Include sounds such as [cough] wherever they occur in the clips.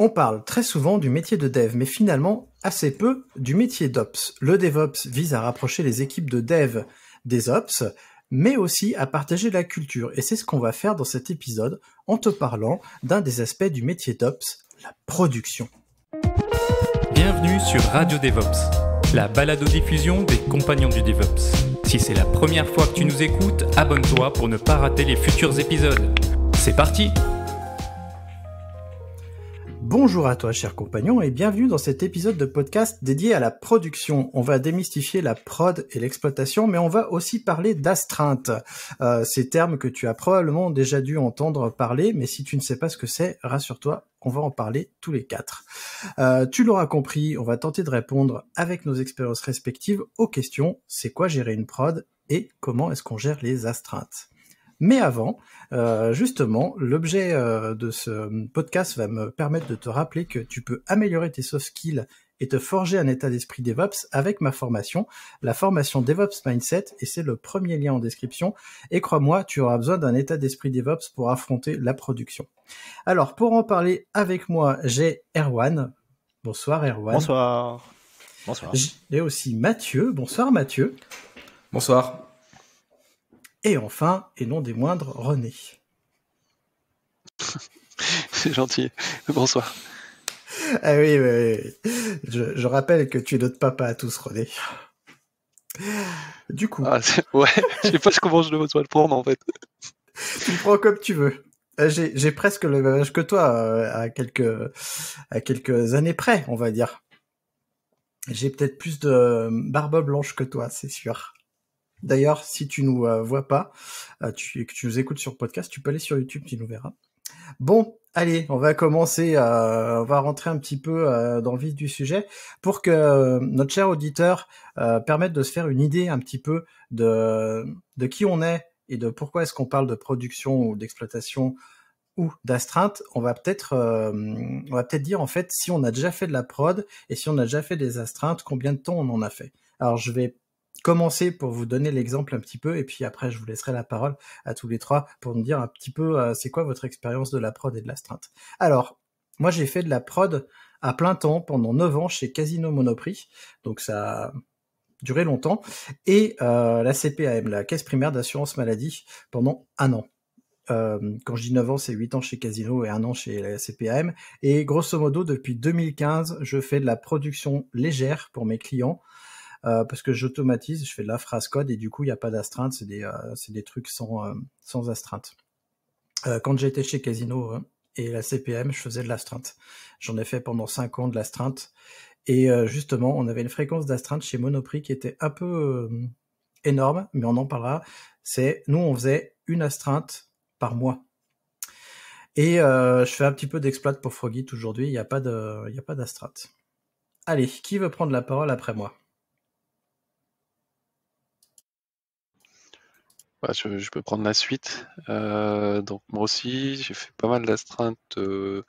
On parle très souvent du métier de dev, mais finalement assez peu du métier d'ops. Le DevOps vise à rapprocher les équipes de dev des ops, mais aussi à partager la culture. Et c'est ce qu'on va faire dans cet épisode en te parlant d'un des aspects du métier d'ops, la production. Bienvenue sur Radio DevOps, la balado-diffusion des compagnons du DevOps. Si c'est la première fois que tu nous écoutes, abonne-toi pour ne pas rater les futurs épisodes. C'est parti! Bonjour à toi, cher compagnon, et bienvenue dans cet épisode de podcast dédié à la production. On va démystifier la prod et l'exploitation, mais on va aussi parler d'astreinte. Euh, ces termes que tu as probablement déjà dû entendre parler, mais si tu ne sais pas ce que c'est, rassure-toi, on va en parler tous les quatre. Euh, tu l'auras compris, on va tenter de répondre avec nos expériences respectives aux questions c'est quoi gérer une prod et comment est-ce qu'on gère les astreintes. Mais avant, euh, justement, l'objet euh, de ce podcast va me permettre de te rappeler que tu peux améliorer tes soft skills et te forger un état d'esprit DevOps avec ma formation, la formation DevOps Mindset, et c'est le premier lien en description. Et crois-moi, tu auras besoin d'un état d'esprit DevOps pour affronter la production. Alors, pour en parler avec moi, j'ai Erwan. Bonsoir Erwan. Bonsoir. Bonsoir. Et aussi Mathieu. Bonsoir Mathieu. Bonsoir. Et enfin, et non des moindres, René. [laughs] C'est gentil. Bonsoir. Ah oui, oui, oui. Je, rappelle que tu es notre papa à tous, René. Du coup. Ah, ouais, [laughs] je sais pas comment je dois le prendre en fait. Tu le prends comme tu veux. Euh, j'ai presque le même âge que toi, euh, à quelques, à quelques années près, on va dire. J'ai peut-être plus de barbe blanche que toi, c'est sûr. D'ailleurs, si tu nous euh, vois pas, euh, tu, que tu nous écoutes sur podcast, tu peux aller sur YouTube, tu nous verras. Bon, allez, on va commencer, euh, on va rentrer un petit peu euh, dans le vif du sujet pour que euh, notre cher auditeur permette de se faire une idée un petit peu de, de qui on est et de pourquoi est-ce qu'on parle de production ou d'exploitation ou d'astreinte, on va peut-être on va peut-être dire en fait si on a déjà fait de la prod et si on a déjà fait des astreintes, combien de temps on en a fait. Alors je vais commencer pour vous donner l'exemple un petit peu, et puis après, je vous laisserai la parole à tous les trois pour nous dire un petit peu euh, c'est quoi votre expérience de la prod et de la l'astreinte. Alors, moi, j'ai fait de la prod à plein temps pendant 9 ans chez Casino Monoprix, donc ça a duré longtemps, et euh, la CPAM, la Caisse primaire d'assurance maladie, pendant un an. Euh, quand je dis 9 ans, c'est 8 ans chez Casino et un an chez la CPAM. Et grosso modo, depuis 2015, je fais de la production légère pour mes clients. Euh, parce que j'automatise, je fais de la phrase code et du coup, il n'y a pas d'astreinte, c'est des, euh, trucs sans, euh, astreinte. quand j'étais chez Casino et la CPM, je faisais de l'astreinte. J'en ai fait pendant 5 ans de l'astreinte. Et justement, on avait une fréquence d'astreinte chez Monoprix qui était un peu énorme, mais on en parlera. C'est nous, on faisait une astreinte par mois. Et je fais un petit peu d'exploit pour Frogit aujourd'hui. Il n'y a pas d'astreinte Allez, qui veut prendre la parole après moi Bah, je, peux prendre la suite. Euh, donc moi aussi, j'ai fait pas mal d'astreintes euh,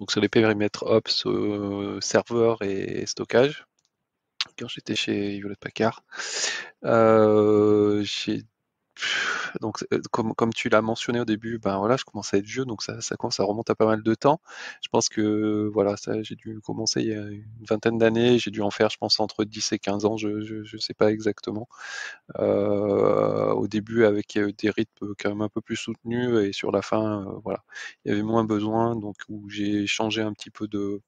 donc sur les périmètres Ops, euh, serveur et, stockage quand j'étais chez Hewlett Packard. Euh, j'ai donc euh, comme, tu l'as mentionné au début, ben voilà, je commence à être vieux, donc ça, ça, remonte à pas mal de temps. Je pense que voilà, ça, j'ai dû commencer il y a une vingtaine d'années, j'ai dû en faire, je pense, entre 10 et 15 ans, je ne sais pas exactement. Euh, au début, avec euh, des rythmes quand même un peu plus soutenus, et sur la fin, voilà, il y avait moins besoin, donc où j'ai changé un petit peu de,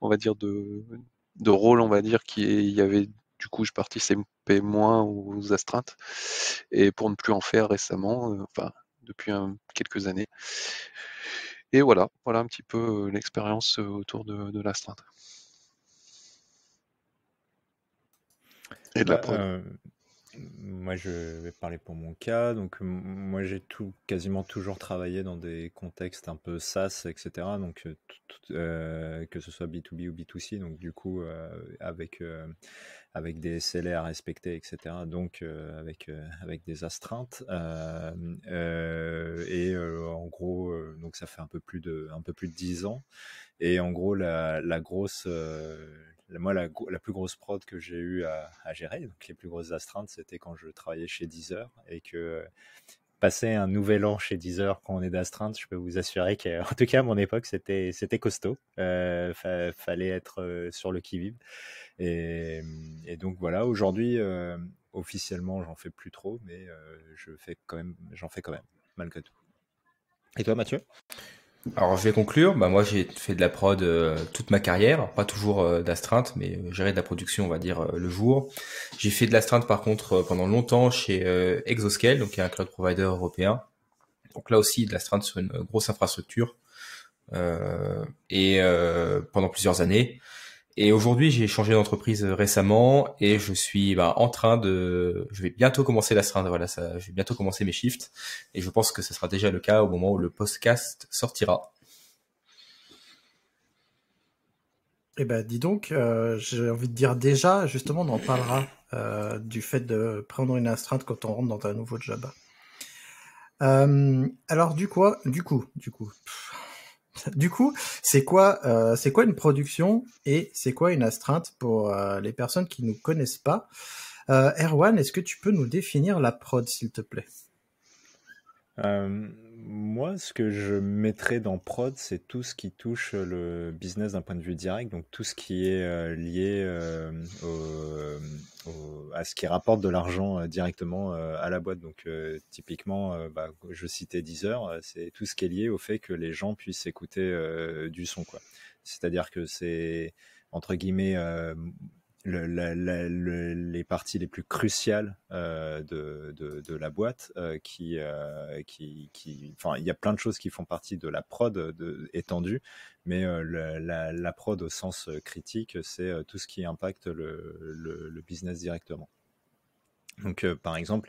on va dire, de, de rôle, on va dire, qui il y avait du coup, je participais moins aux astreintes. Et pour ne plus en faire récemment, euh, enfin, depuis quelques années. Et voilà, voilà un petit peu euh, l'expérience euh, autour de, l'astreinte. Et de la bah, preuve moi, je vais parler pour mon cas. Donc, moi, j'ai tout, quasiment toujours travaillé dans des contextes un peu SaaS, etc. Donc, euh, euh, que ce soit B2B ou B2C. Donc, du coup, euh, avec, avec des SLA à respecter, etc. Donc, avec, avec des astreintes. et en gros, donc, ça fait un peu plus de, un peu plus de 10 ans. Et en gros, la, la grosse, moi, la, plus grosse prod que j'ai eu à, gérer, donc les plus grosses astreintes, c'était quand je travaillais chez Deezer et que passer un nouvel an chez Deezer quand on est d'astreinte, je peux vous assurer qu'en [laughs] tout cas à mon époque c'était c'était costaud. Euh, fallait être euh, sur le qui vive. Et, donc voilà, aujourd'hui euh, officiellement j'en fais plus trop, mais euh, je fais quand même, j'en fais quand même malgré tout. Et toi Mathieu alors je vais conclure. Bah moi j'ai fait de la prod euh, toute ma carrière, pas toujours euh, d'astreinte, mais euh, gérer de la production on va dire le jour. J'ai fait de l'astreinte par contre pendant longtemps chez Exoscale, donc qui est un cloud provider européen. Donc là aussi de l'astreinte sur une grosse infrastructure et pendant plusieurs années. Et aujourd'hui, j'ai changé d'entreprise euh, récemment et je suis bah, en train de, je vais bientôt commencer la Voilà, ça, je vais bientôt commencer mes shifts et je pense que ce sera déjà le cas au moment où le podcast sortira. Eh ben, dis donc, euh, j'ai envie de dire déjà, justement, on en parlera euh, du fait de prendre une astreinte quand on rentre dans un nouveau job. alors du quoi, du coup, du coup, du coup, c'est quoi, euh, c'est quoi une production et c'est quoi une astreinte pour euh, les personnes qui nous connaissent pas euh, Erwan, est-ce que tu peux nous définir la prod, s'il te plaît moi, ce que je mettrais dans prod, c'est tout ce qui touche le business d'un point de vue direct, donc tout ce qui est euh, lié euh, euh, à ce qui rapporte de l'argent directement à la boîte. Donc, typiquement, bah, je citais Deezer, c'est tout ce qui est lié au fait que les gens puissent écouter du son, C'est-à-dire que c'est entre guillemets les parties les plus cruciales euh, de, la boîte euh, euh, qui, qui, enfin, il y a plein de choses qui font partie de la prod de, étendue, mais la, prod au sens critique, c'est tout ce qui impacte le, business directement. Donc, par exemple,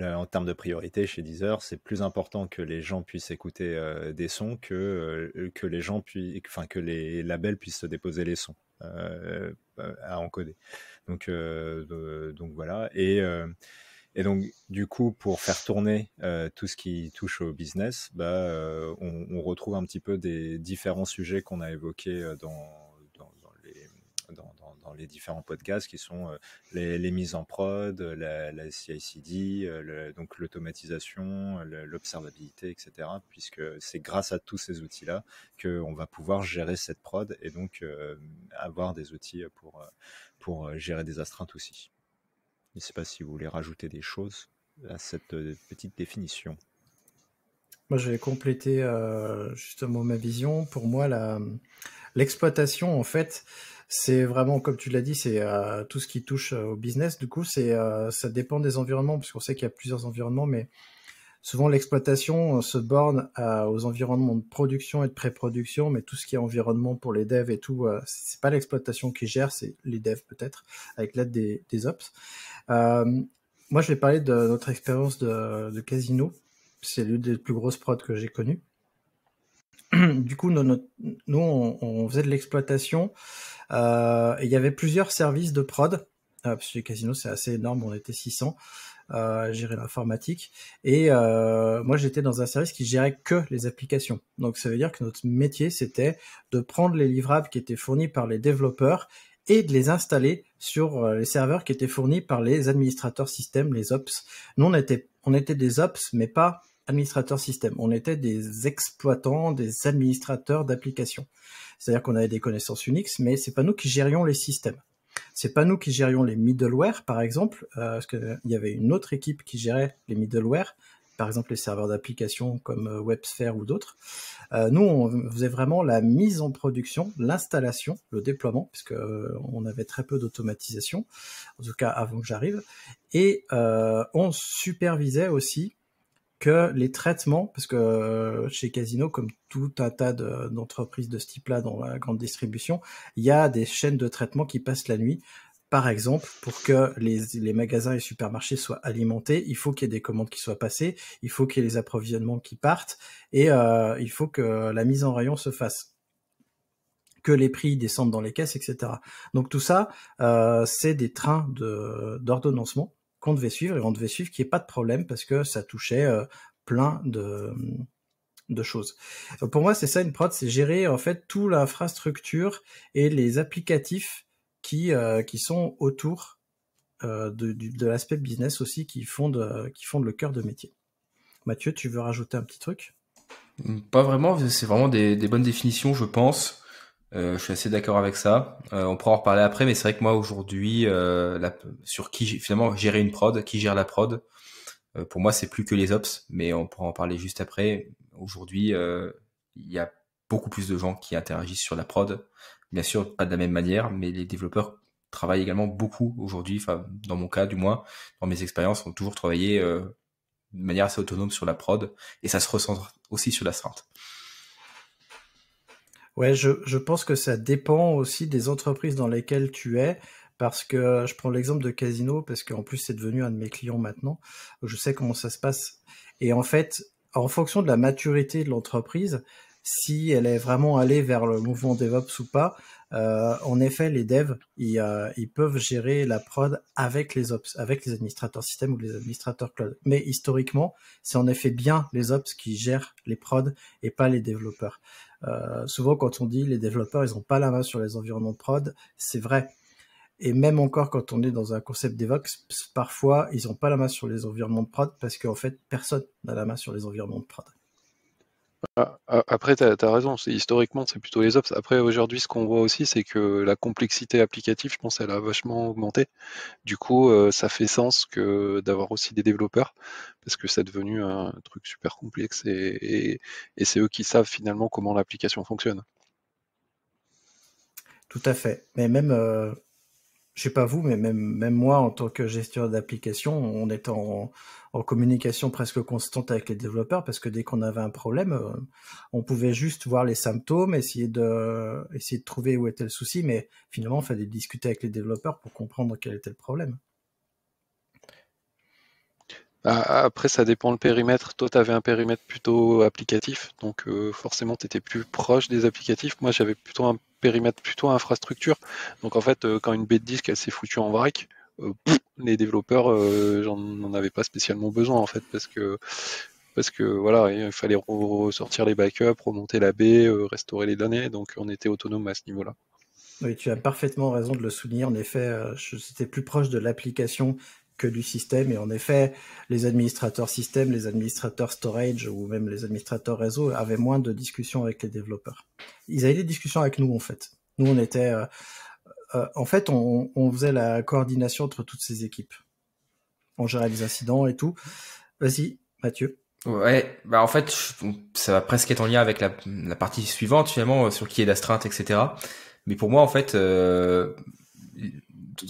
en termes de priorité chez Deezer, c'est plus important que les gens puissent écouter des sons que, que les gens puissent, enfin que les labels puissent déposer les sons. Euh, euh, à encoder. Donc, euh, voilà. Et, donc, du coup, pour faire tourner tout ce qui touche au business, bah, on, retrouve un petit peu des différents sujets qu'on a évoqués dans, les, dans, dans les différents podcasts qui sont euh, les, mises en prod, euh, la, la CICD, euh, donc l'automatisation, l'observabilité, etc. Puisque c'est grâce à tous ces outils-là qu'on va pouvoir gérer cette prod et donc avoir des outils pour, pour gérer des astreintes aussi. Je ne sais pas si vous voulez rajouter des choses à cette petite définition. Moi, je vais compléter justement ma vision. Pour moi, l'exploitation, en fait, c'est vraiment, comme tu l'as dit, c'est euh, tout ce qui touche euh, au business. Du coup, c'est euh, ça dépend des environnements, puisqu'on sait qu'il y a plusieurs environnements, mais souvent l'exploitation se borne aux environnements de production et de pré-production, mais tout ce qui est environnement pour les devs et tout, c'est pas l'exploitation qui gère, c'est les devs peut-être, avec l'aide des, des, ops. moi, je vais parler de notre expérience de, de Casino. C'est l'une des plus grosses prods que j'ai connues. [clears throat] du coup, nous, nous on, faisait de l'exploitation. Euh, il y avait plusieurs services de prod. Euh, parce que les casinos, c'est assez énorme. On était 600 euh, gérer l'informatique. Et euh, moi, j'étais dans un service qui gérait que les applications. Donc, ça veut dire que notre métier, c'était de prendre les livrables qui étaient fournis par les développeurs et de les installer sur les serveurs qui étaient fournis par les administrateurs système, les ops. Nous, on était, on était des ops, mais pas administrateur système. On était des exploitants, des administrateurs d'applications. C'est-à-dire qu'on avait des connaissances Unix, mais c'est pas nous qui gérions les systèmes. C'est pas nous qui gérions les middleware, par exemple, euh, parce qu'il euh, y avait une autre équipe qui gérait les middleware, par exemple les serveurs d'applications comme euh, WebSphere ou d'autres. nous, on faisait vraiment la mise en production, l'installation, le déploiement, puisque on avait très peu d'automatisation, en tout cas avant que j'arrive, et on supervisait aussi que les traitements, parce que euh, chez Casino, comme tout un tas d'entreprises de, ce type-là dans la grande distribution, il y a des chaînes de traitement qui passent la nuit. Par exemple, pour que les, magasins et supermarchés soient alimentés, il faut qu'il y ait des commandes qui soient passées, il faut qu'il y ait les approvisionnements qui partent, et euh, il faut que la mise en rayon se fasse que les prix descendent dans les caisses, etc. Donc tout ça, euh, c'est des trains d'ordonnancement qu'on devait suivre et on devait suivre qu'il n'y ait pas de problème parce que ça touchait euh, plein de, choses. Euh, pour moi, c'est ça une prod, c'est gérer en fait toute l'infrastructure et les applicatifs qui, euh, qui sont autour de, l'aspect business aussi qui fondent, qui le cœur de métier. Mathieu, tu veux rajouter un petit truc Pas vraiment, c'est vraiment des, bonnes définitions, je pense. Euh, je suis assez d'accord avec ça. Euh, on pourra en reparler après, mais c'est vrai que moi aujourd'hui, euh, sur qui finalement gérer une prod, qui gère la prod, pour moi c'est plus que les ops, mais on pourra en parler juste après. Aujourd'hui, il y a beaucoup plus de gens qui interagissent sur la prod. Bien sûr, pas de la même manière, mais les développeurs travaillent également beaucoup aujourd'hui. Enfin, dans mon cas, du moins, dans mes expériences, ont toujours travaillé de manière assez autonome sur la prod, et ça se ressent aussi sur la sprint Ouais, je, je pense que ça dépend aussi des entreprises dans lesquelles tu es. Parce que euh, je prends l'exemple de Casino, parce qu'en plus c'est devenu un de mes clients maintenant. Je sais comment ça se passe. Et en fait, en fonction de la maturité de l'entreprise, si elle est vraiment allée vers le mouvement DevOps ou pas, euh, en effet, les devs, ils, peuvent gérer la prod avec les ops, avec les administrateurs système ou les administrateurs cloud. Mais historiquement, c'est en effet bien les ops qui gèrent les prods et pas les développeurs. Euh, souvent, quand on dit les développeurs, ils n'ont pas la main sur les environnements de prod, c'est vrai. Et même encore quand on est dans un concept DevOps, parfois ils n'ont pas la main sur les environnements de prod parce qu'en fait personne n'a la main sur les environnements de prod. Ah, ah, après, tu as, raison, historiquement, c'est plutôt les ops. Après, aujourd'hui, ce qu'on voit aussi, c'est que la complexité applicative, je pense, elle a vachement augmenté. Du coup, euh, ça fait sens que d'avoir aussi des développeurs, parce que c'est devenu un truc super complexe et, c'est eux qui savent finalement comment l'application fonctionne. Tout à fait. Mais même, euh, je sais pas vous, mais même, même moi, en tant que gestionnaire d'application, on est en, communication presque constante avec les développeurs parce que dès qu'on avait un problème, euh, on pouvait juste voir les symptômes, essayer de, essayer de trouver où était le souci, mais finalement, il fallait discuter avec les développeurs pour comprendre quel était le problème. Ah, après, ça dépend le périmètre. Toi, tu avais un périmètre plutôt applicatif, donc euh, forcément, tu étais plus proche des applicatifs. Moi, j'avais plutôt un périmètre plutôt infrastructure. Donc, en fait, euh, quand une baie de disque, s'est foutue en vrac, euh, les développeurs, n'en avais pas spécialement besoin, en fait, parce que, parce que voilà, il fallait ressortir les backups, remonter la baie, restaurer les données. Donc, on était autonome à ce niveau-là. Oui, tu as parfaitement raison de le souligner. En effet, c'était plus proche de l'application que du système. Et en effet, les administrateurs système, les administrateurs storage ou même les administrateurs réseau avaient moins de discussions avec les développeurs. Ils avaient des discussions avec nous en fait. Nous, on était, euh, euh, en fait, on, faisait la coordination entre toutes ces équipes. On gérait les incidents et tout. Vas-y, Mathieu. Ouais, bah en fait, ça va presque être en lien avec la, partie suivante finalement euh, sur qui est d'astreinte, etc. Mais pour moi, en fait,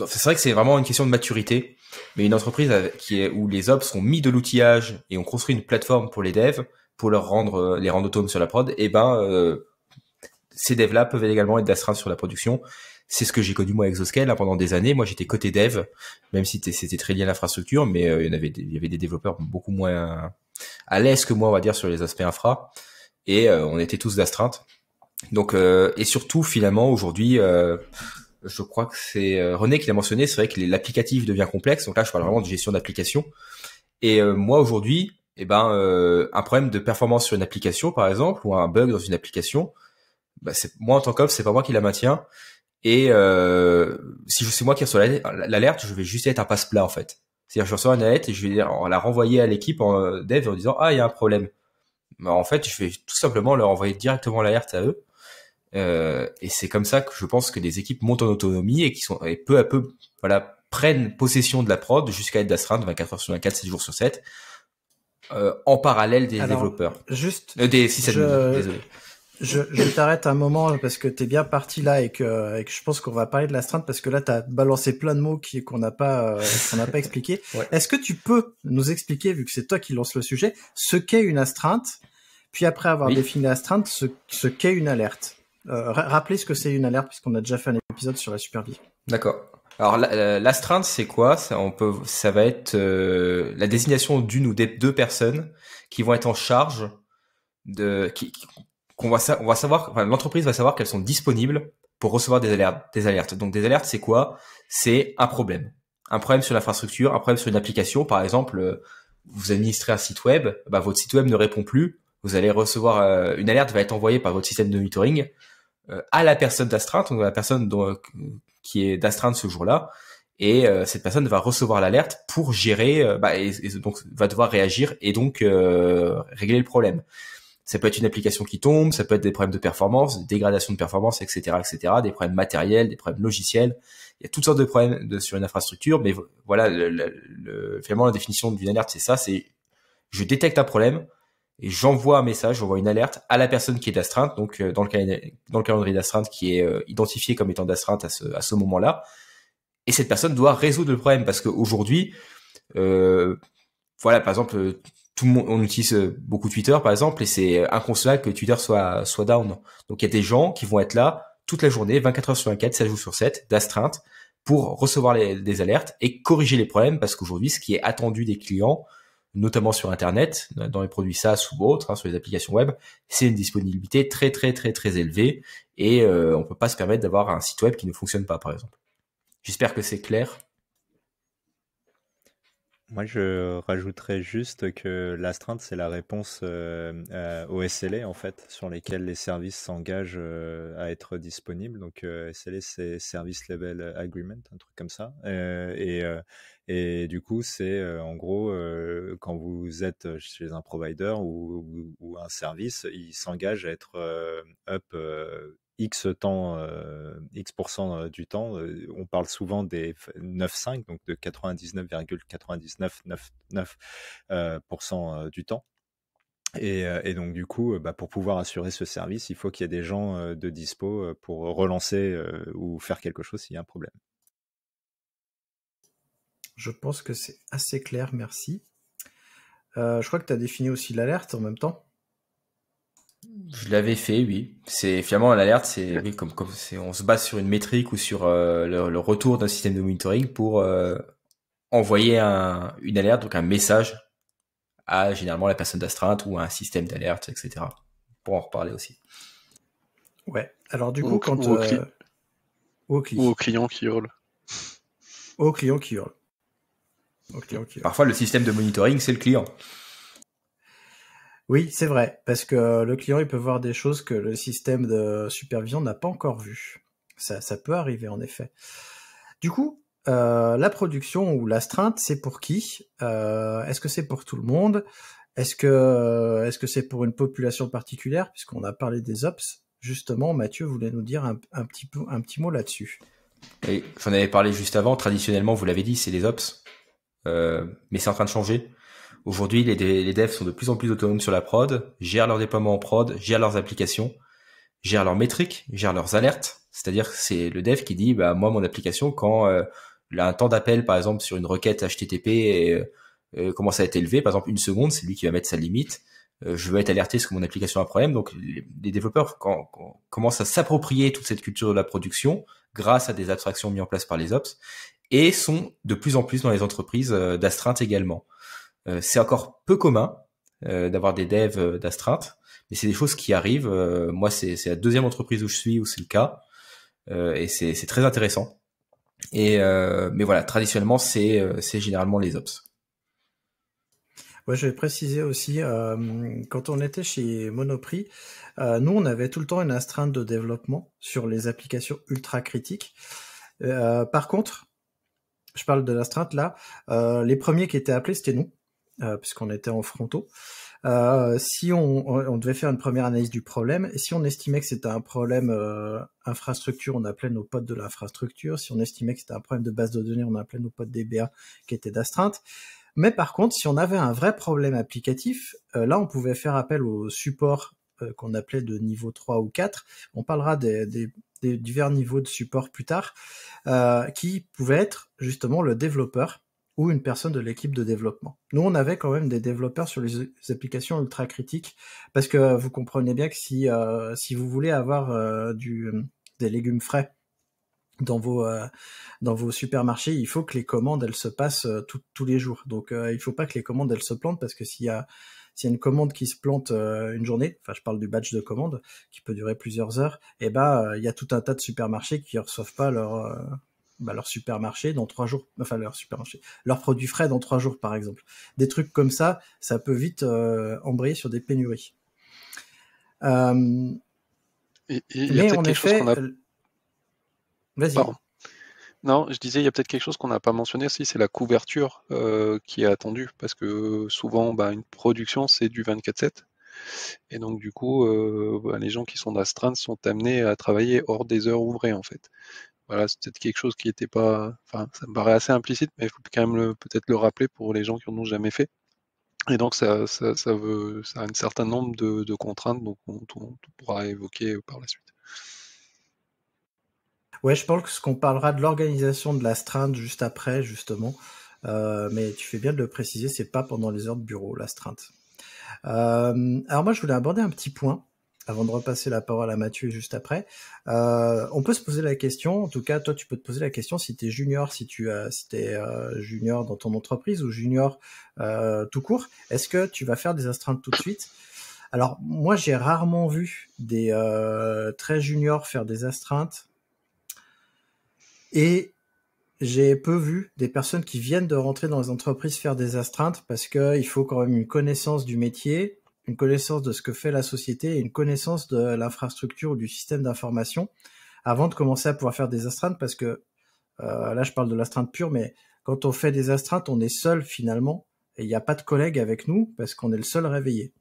c'est vrai que c'est vraiment une question de maturité, mais une entreprise qui est, où les ops ont mis de l'outillage et ont construit une plateforme pour les devs pour leur rendre euh, les rendre autonomes sur la prod, et eh ben euh, ces devs là peuvent également être d'astreinte sur la production. C'est ce que j'ai connu moi avec Zoscale hein, pendant des années. Moi j'étais côté dev, même si c'était très lié à l'infrastructure, mais euh, il y en avait des, il y avait des développeurs beaucoup moins à l'aise que moi on va dire sur les aspects infra, et euh, on était tous d'astreinte. Donc euh, et surtout finalement aujourd'hui euh, je crois que c'est euh, René qui l'a mentionné, c'est vrai que l'applicatif devient complexe, donc là je parle vraiment de gestion d'application. Et euh, moi aujourd'hui, eh ben, euh, un problème de performance sur une application par exemple, ou un bug dans une application, bah, c'est, moi en tant qu'offre c'est pas moi qui la maintiens. Et si c'est moi qui reçois l'alerte, je vais juste être un passe-plat en fait. C'est-à-dire je reçois une alerte et je vais la renvoyer à l'équipe en dev en disant ah il y a un problème. Bah, en fait, je vais tout simplement leur envoyer directement l'alerte à eux euh, et c'est comme ça que je pense que les équipes montent en autonomie et qui sont et peu à peu voilà prennent possession de la prod jusqu'à être d'astreinte 24 heures sur 24, 7 jours sur 7, euh, en parallèle des développeurs. Juste. Euh, des je... Je, t'arrête un moment parce que t'es bien parti là et que, et que je pense qu'on va parler de l'astreinte parce que là t'as balancé plein de mots qui qu'on n'a pas qu'on n'a pas expliqué. [laughs] Est-ce que tu peux nous expliquer vu que c'est toi qui lance le sujet ce qu'est une astreinte puis après avoir défini l'astreinte ce qu'est une alerte euh, rappeler rappelez ce que c'est une alerte, puisqu'on a déjà fait un épisode sur la supervision. D'accord. Alors l'astreinte, c'est quoi ça, on peut, ça va être euh, la désignation d'une ou des deux personnes qui vont être en charge de, qu'on va, on va savoir, l'entreprise va savoir qu'elles sont disponibles pour recevoir des alertes. Des alertes. Donc des alertes, c'est quoi C'est un problème, un problème sur l'infrastructure, un problème sur une application, par exemple. Euh, vous administrez un site web, bah, votre site web ne répond plus. Vous allez recevoir une alerte, va être envoyée par votre système de monitoring euh, à la personne d'astreinte, donc à la personne euh, qui est d'astreinte ce jour-là, et euh, cette personne va recevoir l'alerte pour gérer, bah, et, donc va devoir réagir et donc régler le problème. Ça peut être une application qui tombe, ça peut être des problèmes de performance, dégradation de performance, etc., etc., des problèmes matériels, des problèmes logiciels. Il y a toutes sortes de problèmes de, sur une infrastructure, mais voilà, le, finalement la définition d'une alerte c'est ça, c'est je détecte un problème, et j'envoie un message, j'envoie une alerte à la personne qui est d'astreinte, donc euh, dans, le calendrier, dans le calendrier d'astreinte qui est euh, identifié comme étant d'astreinte à ce, à ce moment-là. Et cette personne doit résoudre le problème parce qu'aujourd'hui, euh, voilà, par exemple, euh, tout le monde, on utilise beaucoup Twitter, par exemple, et c'est inconcevable que Twitter soit, soit down. Donc il y a des gens qui vont être là toute la journée, 24 heures sur 24, 7 jours sur 7, d'astreinte, pour recevoir les, des alertes et corriger les problèmes parce qu'aujourd'hui, ce qui est attendu des clients, notamment sur Internet, dans les produits SaaS ou autres, hein, sur les applications web, c'est une disponibilité très très très très élevée et on euh, on peut pas se permettre d'avoir un site web qui ne fonctionne pas, par exemple. J'espère que c'est clair. Moi, je rajouterais juste que l'astreinte, c'est la réponse euh, euh, au SLA, e, en fait, sur lesquels les services s'engagent à être disponibles. Donc, SLA, e, c'est Service Level Agreement, un truc comme ça. et et du coup, c'est euh, en gros, euh, quand vous êtes euh, chez un provider ou, un service, il s'engage à être up X temps, X du temps. on parle souvent des 9,5, donc de 99,9999% du temps. Et, donc du coup, bah, pour pouvoir assurer ce service, il faut qu'il y ait des gens de dispo pour relancer ou faire quelque chose s'il y a un problème. Je pense que c'est assez clair, merci. Euh, je crois que tu as défini aussi l'alerte en même temps. Je l'avais fait, oui. C'est finalement l'alerte, c'est comme, on se base sur une métrique ou sur euh, le, retour d'un système de monitoring pour euh, envoyer une alerte, donc un message à généralement la personne d'astreinte ou à un système d'alerte, etc. Pour en reparler aussi. Ouais. Alors du coup, quand ou au, au client qui hurle. Au client qui hurle. Parfois, le système de monitoring, c'est le client. Oui, c'est vrai, parce que euh, le client, il peut voir des choses que le système de supervision n'a pas encore vues. Ça, peut arriver, en effet. Du coup, euh, la production ou l'astreinte, c'est pour qui euh, Est-ce que c'est pour tout le monde Est-ce que que c'est pour une population particulière Puisqu'on a parlé des ops, justement, Mathieu voulait nous dire un, petit un petit mot là-dessus. Et j'en avais parlé juste avant. Traditionnellement, vous l'avez dit, c'est les ops. Euh, mais c'est en train de changer. Aujourd'hui, les, les, devs sont de plus en plus autonomes sur la prod, gèrent leur déploiement en prod, gèrent leurs applications, gèrent leurs métriques, gèrent leurs alertes. C'est-à-dire que c'est le dev qui dit, bah moi mon application quand euh, là, un temps d'appel par exemple sur une requête HTTP euh, euh, commence à être élevé, par exemple une seconde, c'est lui qui va mettre sa limite. je veux être alerté parce que mon application a un problème. Donc les, développeurs quand, commencent à s'approprier toute cette culture de la production grâce à des abstractions mises en place par les ops et sont de plus en plus dans les entreprises euh, d'astreinte également. Euh, c'est encore peu commun euh, d'avoir des devs d'astreinte, mais c'est des choses qui arrivent. moi, c'est la deuxième entreprise où je suis où c'est le cas, et c'est très intéressant. Et mais voilà, traditionnellement, c'est généralement les ops. Moi, je vais préciser aussi, quand on était chez Monoprix, nous, on avait tout le temps une astreinte de développement sur les applications ultra critiques. par contre, je parle de l'astreinte là, euh, les premiers qui étaient appelés, c'était nous, euh, puisqu'on était en frontaux. Euh, si on, devait faire une première analyse du problème, et si on estimait que c'était un problème infrastructure, on appelait nos potes de l'infrastructure. Si on estimait que c'était un problème de base de données, on appelait nos potes DBA qui étaient d'astreinte. Mais par contre, si on avait un vrai problème applicatif, là, on pouvait faire appel au support qu'on appelait de niveau 3 ou 4. On parlera des divers niveaux de support plus tard, euh, qui pouvait être justement le développeur ou une personne de l'équipe de développement. Nous, on avait quand même des développeurs sur les applications ultra critiques, parce que vous comprenez bien que si, euh, si vous voulez avoir euh, du, des légumes frais dans vos, dans vos supermarchés, il faut que les commandes, elles se passent tous les jours. Donc, il ne faut pas que les commandes, elles se plantent, parce que s'il y a s'il y a une commande qui se plante euh, une journée, enfin je parle du batch de commande qui peut durer plusieurs heures, et eh ben euh, il y a tout un tas de supermarchés qui ne reçoivent pas leur euh, bah, leur supermarché dans trois jours, enfin leur supermarché, leurs produits frais dans trois jours par exemple. Des trucs comme ça, ça peut vite embrayer sur des pénuries. Euh... mais en effet, vas-y. Non, je disais, il y a peut-être quelque chose qu'on n'a pas mentionné aussi, c'est la couverture euh, qui est attendue, parce que souvent, bah, une production, c'est du 24-7. Et donc, du coup, euh, bah, les gens qui sont d'astreinte sont amenés à travailler hors des heures ouvrées, en fait. Voilà, c'est peut-être quelque chose qui n'était pas. Enfin, ça me paraît assez implicite, mais il faut quand même peut-être le rappeler pour les gens qui n'en ont jamais fait. Et donc, ça, ça, a un certain nombre de, contraintes, donc on pourra évoquer par la suite. Ouais, je pense qu'on parlera de l'organisation de l'astreinte juste après, justement. Euh, mais tu fais bien de le préciser, c'est pas pendant les heures de bureau, l'astreinte. Euh, alors moi, je voulais aborder un petit point avant de repasser la parole à Mathieu juste après. Euh, on peut se poser la question, en tout cas, toi, tu peux te poser la question si tu es junior, si tu as, si es euh, junior dans ton entreprise ou junior tout court, est-ce que tu vas faire des astreintes tout de suite alors moi j'ai rarement vu des très juniors faire des astreintes et j'ai peu vu des personnes qui viennent de rentrer dans les entreprises faire des astreintes parce qu'il faut quand même une connaissance du métier, une connaissance de ce que fait la société et une connaissance de l'infrastructure ou du système d'information avant de commencer à pouvoir faire des astreintes parce que euh, là je parle de l'astreinte pure mais quand on fait des astreintes on est seul finalement et il n'y a pas de collègues avec nous parce qu'on est le seul réveillé.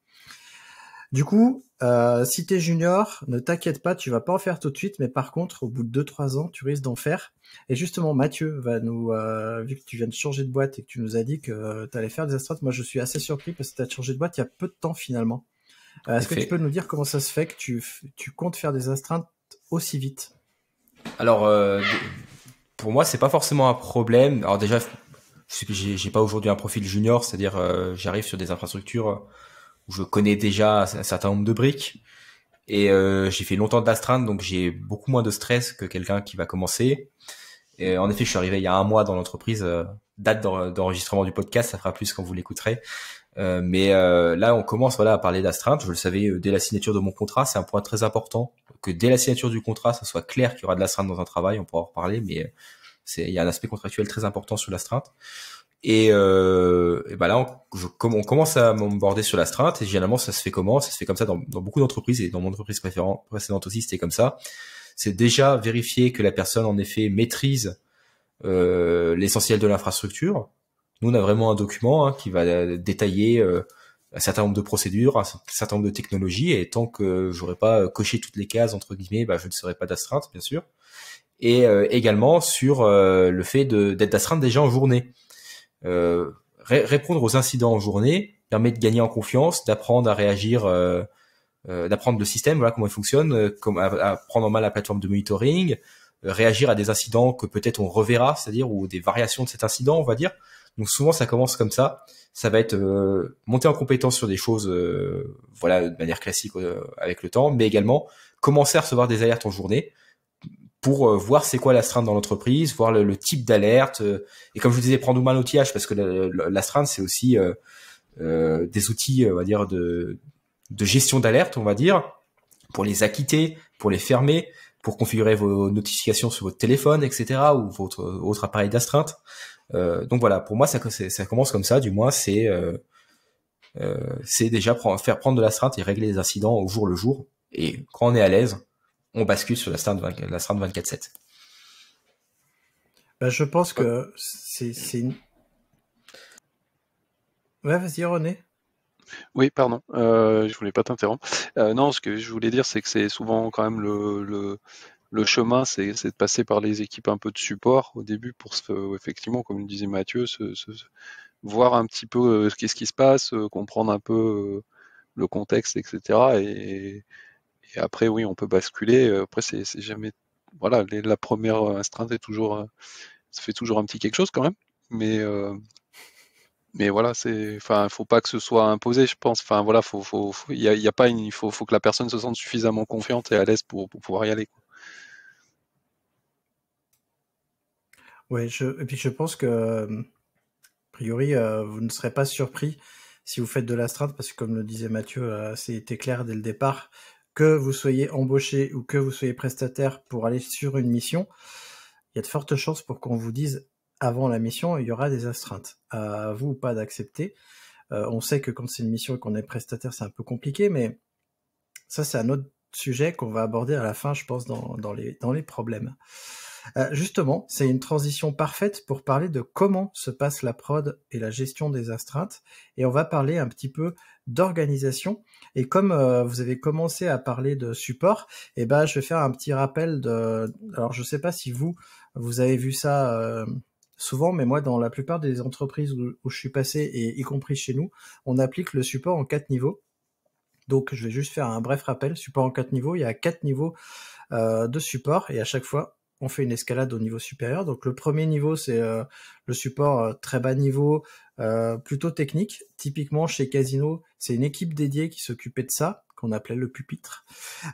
Du coup, euh, si t'es junior, ne t'inquiète pas, tu vas pas en faire tout de suite, mais par contre, au bout de 2-3 ans, tu risques d'en faire. Et justement, Mathieu va nous, euh, vu que tu viens de changer de boîte et que tu nous as dit que euh, tu allais faire des astreintes, moi je suis assez surpris parce que tu as changé de boîte il y a peu de temps finalement. Euh, est-ce que tu peux nous dire comment ça se fait que tu, tu comptes faire des astreintes aussi vite Alors, pour moi, c'est pas forcément un problème. Alors déjà, j'ai pas aujourd'hui un profil junior, c'est-à-dire j'arrive sur des infrastructures je connais déjà un certain nombre de briques. Et euh, j'ai fait longtemps de d'astreinte, donc j'ai beaucoup moins de stress que quelqu'un qui va commencer. Et en effet, je suis arrivé il y a un mois dans l'entreprise. Euh, date d'enregistrement du podcast, ça fera plus quand vous l'écouterez. Euh, mais là, on commence voilà à parler d'astreinte. Je le savais dès la signature de mon contrat, c'est un point très important que dès la signature du contrat, ça soit clair qu'il y aura de l'astreinte dans un travail. On pourra en reparler, mais c'est il y a un aspect contractuel très important sur l'astreinte. Et, euh, ben là, on, commence à m'emborder sur l'astreinte, et généralement, ça se fait comment Ça se fait comme ça dans, beaucoup d'entreprises, et dans mon entreprise précédente aussi, c'était comme ça. C'est déjà vérifier que la personne, en effet, maîtrise euh, l'essentiel de l'infrastructure. Nous, on a vraiment un document hein, qui va euh, détailler euh, un certain nombre de procédures, un certain nombre de technologies, et tant que j'aurais pas euh, coché toutes les cases, entre guillemets, bah, je ne serai pas d'astreinte, bien sûr. Et également sur le fait d'être d'astreinte déjà en journée euh, répondre aux incidents en journée permet de gagner en confiance, d'apprendre à réagir, euh, euh, d'apprendre le système, voilà comment il fonctionne, comme à, à, prendre en main la plateforme de monitoring, réagir à des incidents que peut-être on reverra, c'est-à-dire ou des variations de cet incident, on va dire. Donc souvent ça commence comme ça. Ça va être monter en compétence sur des choses, voilà, de manière classique avec le temps, mais également commencer à recevoir des alertes en journée, pour euh, voir c'est quoi l'astreinte dans l'entreprise, voir le, type d'alerte. Euh, et comme je vous disais, prendre ou mal l'outillage parce que l'astreinte, c'est aussi euh, euh, des outils, on va dire, de, de gestion d'alerte, on va dire, pour les acquitter, pour les fermer, pour configurer vos notifications sur votre téléphone, etc., ou votre autre appareil d'astreinte. Euh, donc voilà, pour moi, ça, ça commence comme ça. Du moins, c'est euh, c'est déjà prendre, faire prendre de l'astreinte et régler les incidents au jour le jour. Et quand on est à l'aise, on bascule sur la Strand, la 24-7 bah, Je pense que c'est. Ouais, vas-y, René. Oui, pardon, euh, je voulais pas t'interrompre. Euh, non, ce que je voulais dire, c'est que c'est souvent quand même le, chemin, c'est de passer par les équipes un peu de support au début pour, euh, effectivement, comme le disait Mathieu, se, voir un petit peu qu'est-ce qui se passe, comprendre un peu le contexte, etc. Et, et après, oui, on peut basculer. Euh, après, c'est jamais. Voilà, la première euh, astreinte, est toujours. Ça euh, fait toujours un petit quelque chose quand même. Mais. mais voilà, c'est, enfin, faut pas que ce soit imposé, je pense. Enfin, voilà, il faut, que la personne se sente suffisamment confiante et à l'aise pour, pouvoir y aller. Oui, je, et puis je pense que, a priori, vous ne serez pas surpris si vous faites de l'astreinte, parce que comme le disait Mathieu, c'était clair dès le départ que vous soyez embauché ou que vous soyez prestataire pour aller sur une mission, il y a de fortes chances pour qu'on vous dise avant la mission, il y aura des astreintes. À vous ou pas d'accepter. Euh, on sait que quand c'est une mission et qu'on est prestataire, c'est un peu compliqué, mais ça, c'est un autre sujet qu'on va aborder à la fin, je pense, dans, les, dans les problèmes. Euh, justement, c'est une transition parfaite pour parler de comment se passe la prod et la gestion des astreintes. Et on va parler un petit peu d'organisation. Et comme euh, vous avez commencé à parler de support, et eh ben, je vais faire un petit rappel de... Alors, je ne sais pas si vous, vous avez vu ça... Euh, souvent, mais moi, dans la plupart des entreprises où, je suis passé, et y compris chez nous, on applique le support en quatre niveaux. Donc, je vais juste faire un bref rappel. Support en quatre niveaux. Il y a quatre niveaux de support et à chaque fois, on fait une escalade au niveau supérieur. Donc le premier niveau, c'est euh, le support euh, très bas niveau, euh, plutôt technique. Typiquement chez Casino, c'est une équipe dédiée qui s'occupait de ça, qu'on appelait le pupitre,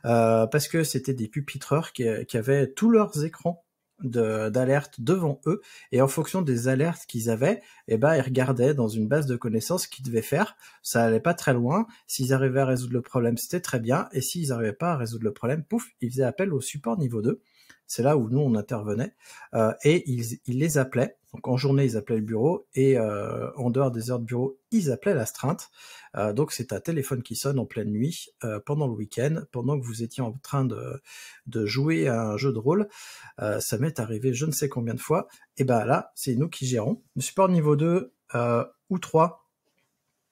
parce que c'était des pupitreurs qui, avaient tous leurs écrans d'alerte devant eux et en fonction des alertes qu'ils avaient eh ben ils regardaient dans une base de connaissances qu'ils devaient faire ça allait pas très loin s'ils arrivaient à résoudre le problème c'était très bien et s'ils n'arrivaient pas à résoudre le problème pouf ils faisaient appel au support niveau 2 c'est là où nous on intervenait, euh, et ils, les appelaient. Donc en journée ils appelaient le bureau et euh, en dehors des heures de bureau ils appelaient l'astreinte. Euh, donc c'est un téléphone qui sonne en pleine nuit euh, pendant le week-end, pendant que vous étiez en train de, jouer à un jeu de rôle. ça m'est arrivé je ne sais combien de fois. Et ben là c'est nous qui gérons. Le support niveau 2 ou 3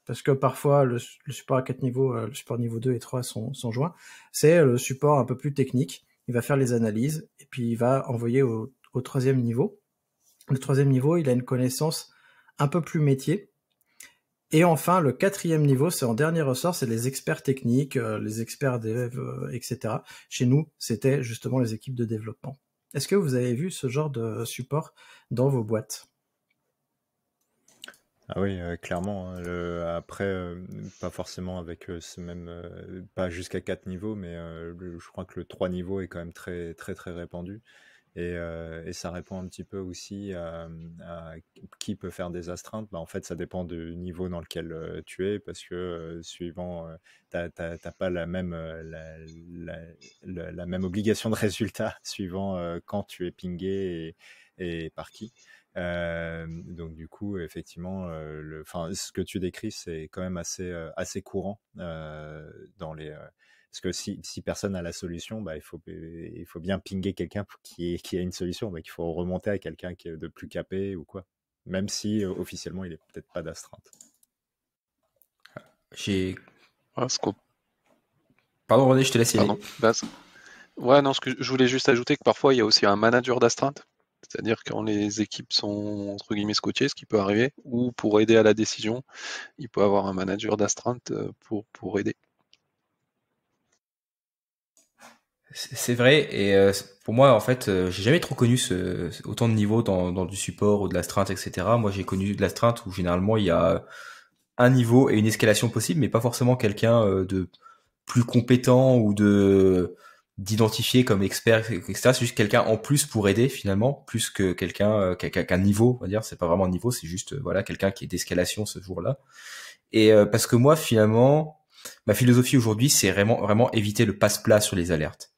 parce que parfois le, support à 4 niveaux, le support niveau 2 et 3 sont, sont joints, c'est le support un peu plus technique il va faire les analyses et puis il va envoyer au, troisième niveau. Le troisième niveau, il a une connaissance un peu plus métier. Et enfin, le quatrième niveau, c'est en dernier ressort, c'est les experts techniques, euh, les experts d'élèves, euh, etc. Chez nous, c'était justement les équipes de développement. Est-ce que vous avez vu ce genre de support dans vos boîtes ah oui, euh, clairement. Hein, après, euh, pas forcément avec euh, ce même, pas jusqu'à quatre niveaux, mais je crois que le trois niveaux est quand même très très très répandu. Et, ça répond un petit peu aussi à, qui peut faire des astreintes. Bah, en fait, ça dépend du niveau dans lequel tu es, parce que suivant, t'as pas la même, obligation de résultat [laughs] suivant quand tu es pingé et par qui. Euh, donc du coup, effectivement, euh, le, ce que tu décris, c'est quand même assez, euh, assez courant dans les. parce que si, si personne n'a la solution, bah, il, faut, il faut bien pinguer quelqu'un qui, qui a une solution. mais il faut remonter à quelqu'un qui est de plus capé ou quoi. Même si officiellement, il n'est peut-être pas d'astreinte. J'ai. Ah, Pardon René, je te laisse y aller. Bah, ouais, non, ce que je voulais juste ajouter que parfois il y a aussi un manager d'astreinte c'est-à-dire quand les équipes sont entre guillemets scotchées, ce qui peut arriver, ou pour aider à la décision, il peut avoir un manager d'astreinte euh, pour, pour aider. C'est vrai, et euh, pour moi, en fait, euh, j'ai jamais trop connu autant de niveaux dans, dans, du support ou de l'astreinte, etc. Moi, j'ai connu de l'astreinte où généralement il y a un niveau et une escalation possible, mais pas forcément quelqu'un de plus compétent ou de d'identifier comme expert, etc. C'est juste quelqu'un en plus pour aider finalement, plus que quelqu'un euh, qu'un niveau, on va dire. C'est pas vraiment un niveau, c'est juste euh, voilà quelqu'un qui est d'escalation ce jour-là. Et euh, parce que moi finalement, ma philosophie aujourd'hui, c'est vraiment vraiment éviter le passe-plat sur les alertes.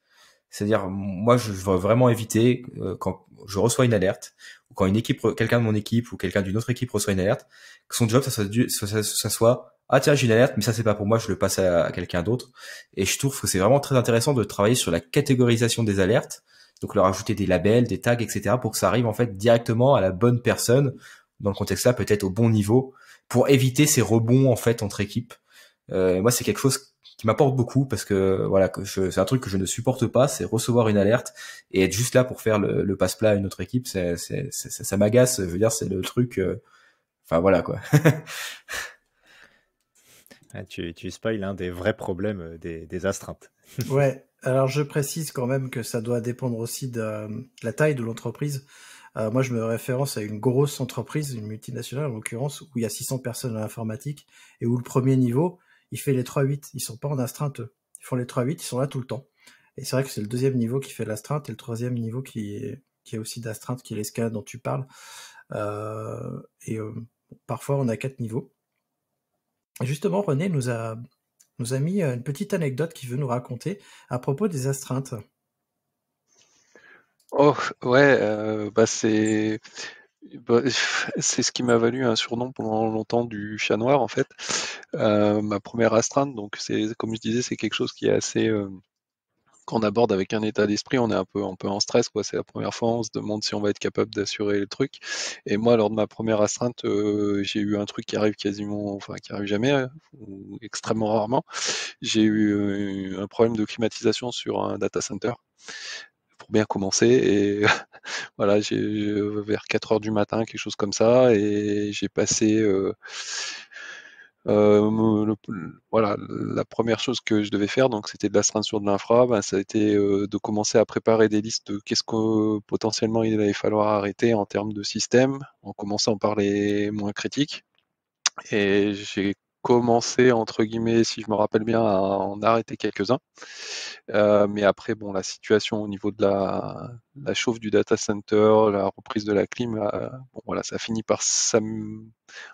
C'est-à-dire, moi, je, veux vraiment éviter euh, quand je reçois une alerte ou quand une équipe, quelqu'un de mon équipe ou quelqu'un d'une autre équipe reçoit une alerte, que son job, ça soit, ça, soit ah tiens, j'ai une alerte, mais ça c'est pas pour moi, je le passe à, quelqu'un d'autre. Et je trouve que c'est vraiment très intéressant de travailler sur la catégorisation des alertes, donc leur ajouter des labels, des tags, etc., pour que ça arrive en fait directement à la bonne personne. Dans le contexte-là, peut-être au bon niveau, pour éviter ces rebonds en fait entre équipes. Euh, moi, c'est quelque chose qui m'apporte beaucoup parce que voilà, que c'est un truc que je ne supporte pas, c'est recevoir une alerte et être juste là pour faire le, le passe plat à une autre équipe, c'est, ça, ça m'agace. Je veux dire, c'est le truc. Euh, enfin voilà quoi. [laughs] Ah, tu, tu spoil un hein, des vrais problèmes euh, des, des astreintes. [laughs] ouais. Alors je précise quand même que ça doit dépendre aussi de, la taille de l'entreprise. Euh, moi, je me référence à une grosse entreprise, une multinationale en l'occurrence, où il y a 600 personnes en informatique et où le premier niveau, il fait les 3-8. Ils sont pas en astreinte, eux. Ils font les 3-8, ils sont là tout le temps. Et c'est vrai que c'est le deuxième niveau qui fait l'astreinte et le troisième niveau qui est, aussi d'astreinte, qui est l'escalade dont tu parles. Euh, et euh, parfois, on a quatre niveaux. justement, René nous a, nous a mis euh, une petite anecdote qu'il veut nous raconter à propos des astreintes. Oh, ouais, bah c'est bah, [laughs] c'est ce qui m'a valu un surnom pendant longtemps du chat noir en fait. Euh, ma première astreinte, donc c'est comme je disais, c'est quelque chose qui est assez euh, qu'on aborde avec un état d'esprit, on est un peu, un peu en stress, quoi. C'est la première fois, on se demande si on va être capable d'assurer le truc. Et moi, lors de ma première astreinte, euh, j'ai eu un truc qui arrive quasiment, enfin, qui arrive jamais, hein, ou extrêmement rarement. J'ai eu un problème de climatisation sur un data center bien commencer. Et [laughs] voilà, j'ai euh, vers 4 heures du matin, quelque chose comme ça, et j'ai passé. Euh, euh, voilà, la première chose que je devais faire, donc c'était de l'astreinte sur de l'infra, ben, ça a été de commencer à préparer des listes de qu'est-ce que potentiellement il allait falloir arrêter en termes de système, en commençant par les moins critiques. Et j'ai commencé, entre guillemets, si je me rappelle bien, à en arrêter quelques-uns. Euh, mais après, bon, la situation au niveau de la, la chauffe du data center, la reprise de la clim, euh, bon, voilà, ça finit par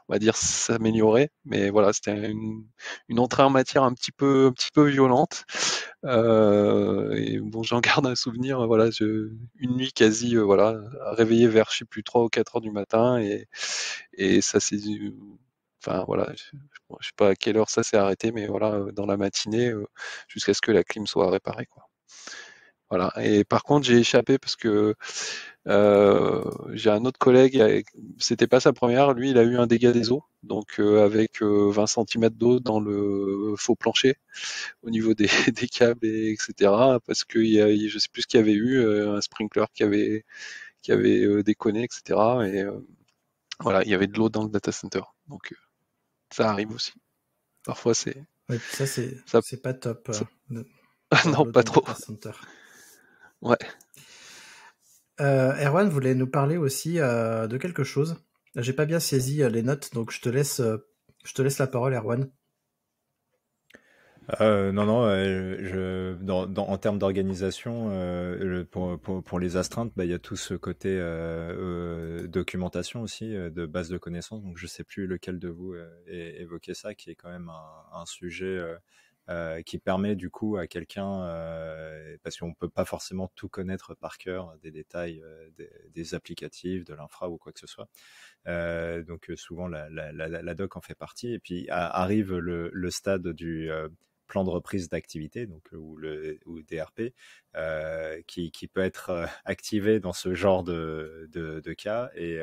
on va dire s'améliorer. Mais voilà, c'était une, une, entrée en matière un petit peu, un petit peu violente. Euh, et bon, j'en garde un souvenir. Voilà, je, une nuit quasi, voilà, réveillé vers je sais plus 3 ou 4 heures du matin, et, et ça s'est enfin voilà, je ne sais pas à quelle heure ça s'est arrêté, mais voilà, euh, dans la matinée, euh, jusqu'à ce que la clim soit réparée. Quoi. Voilà. Et par contre, j'ai échappé parce que euh, j'ai un autre collègue, c'était pas sa première, lui, il a eu un dégât des eaux, donc avec 20 cm d'eau dans le faux plancher, au niveau des, [laughs] câbles, et, etc. Parce que il y a, je sais plus ce qu'il y avait eu, un sprinkler qui avait, qui avait déconné, etc. Et voilà, il y avait de l'eau dans le data center. Donc ça arrive aussi. Parfois, c'est. ça, c'est ça... pas top. Euh, [laughs] non, pas trop. Ouais. Euh, Erwan voulait nous parler aussi euh, de quelque chose. J'ai pas bien saisi les notes, donc je te laisse, je te laisse la parole, Erwan. Euh, non, non, euh, je, dans, dans, en termes d'organisation, euh, pour, pour, pour les astreintes, bah, il y a tout ce côté euh, documentation aussi, de base de connaissances. Donc, je sais plus lequel de vous euh, évoquait ça, qui est quand même un, sujet euh, qui permet du coup à quelqu'un, euh, parce qu'on peut pas forcément tout connaître par cœur, des détails des, des applicatifs, de l'infra ou quoi que ce soit. Euh, donc souvent la, la, la, doc en fait partie. Et puis arrive le, le stade du, plan de reprise d'activité, donc euh, ou le DRP, euh, qui, qui, peut être euh, activé dans ce genre de, de, cas. Et,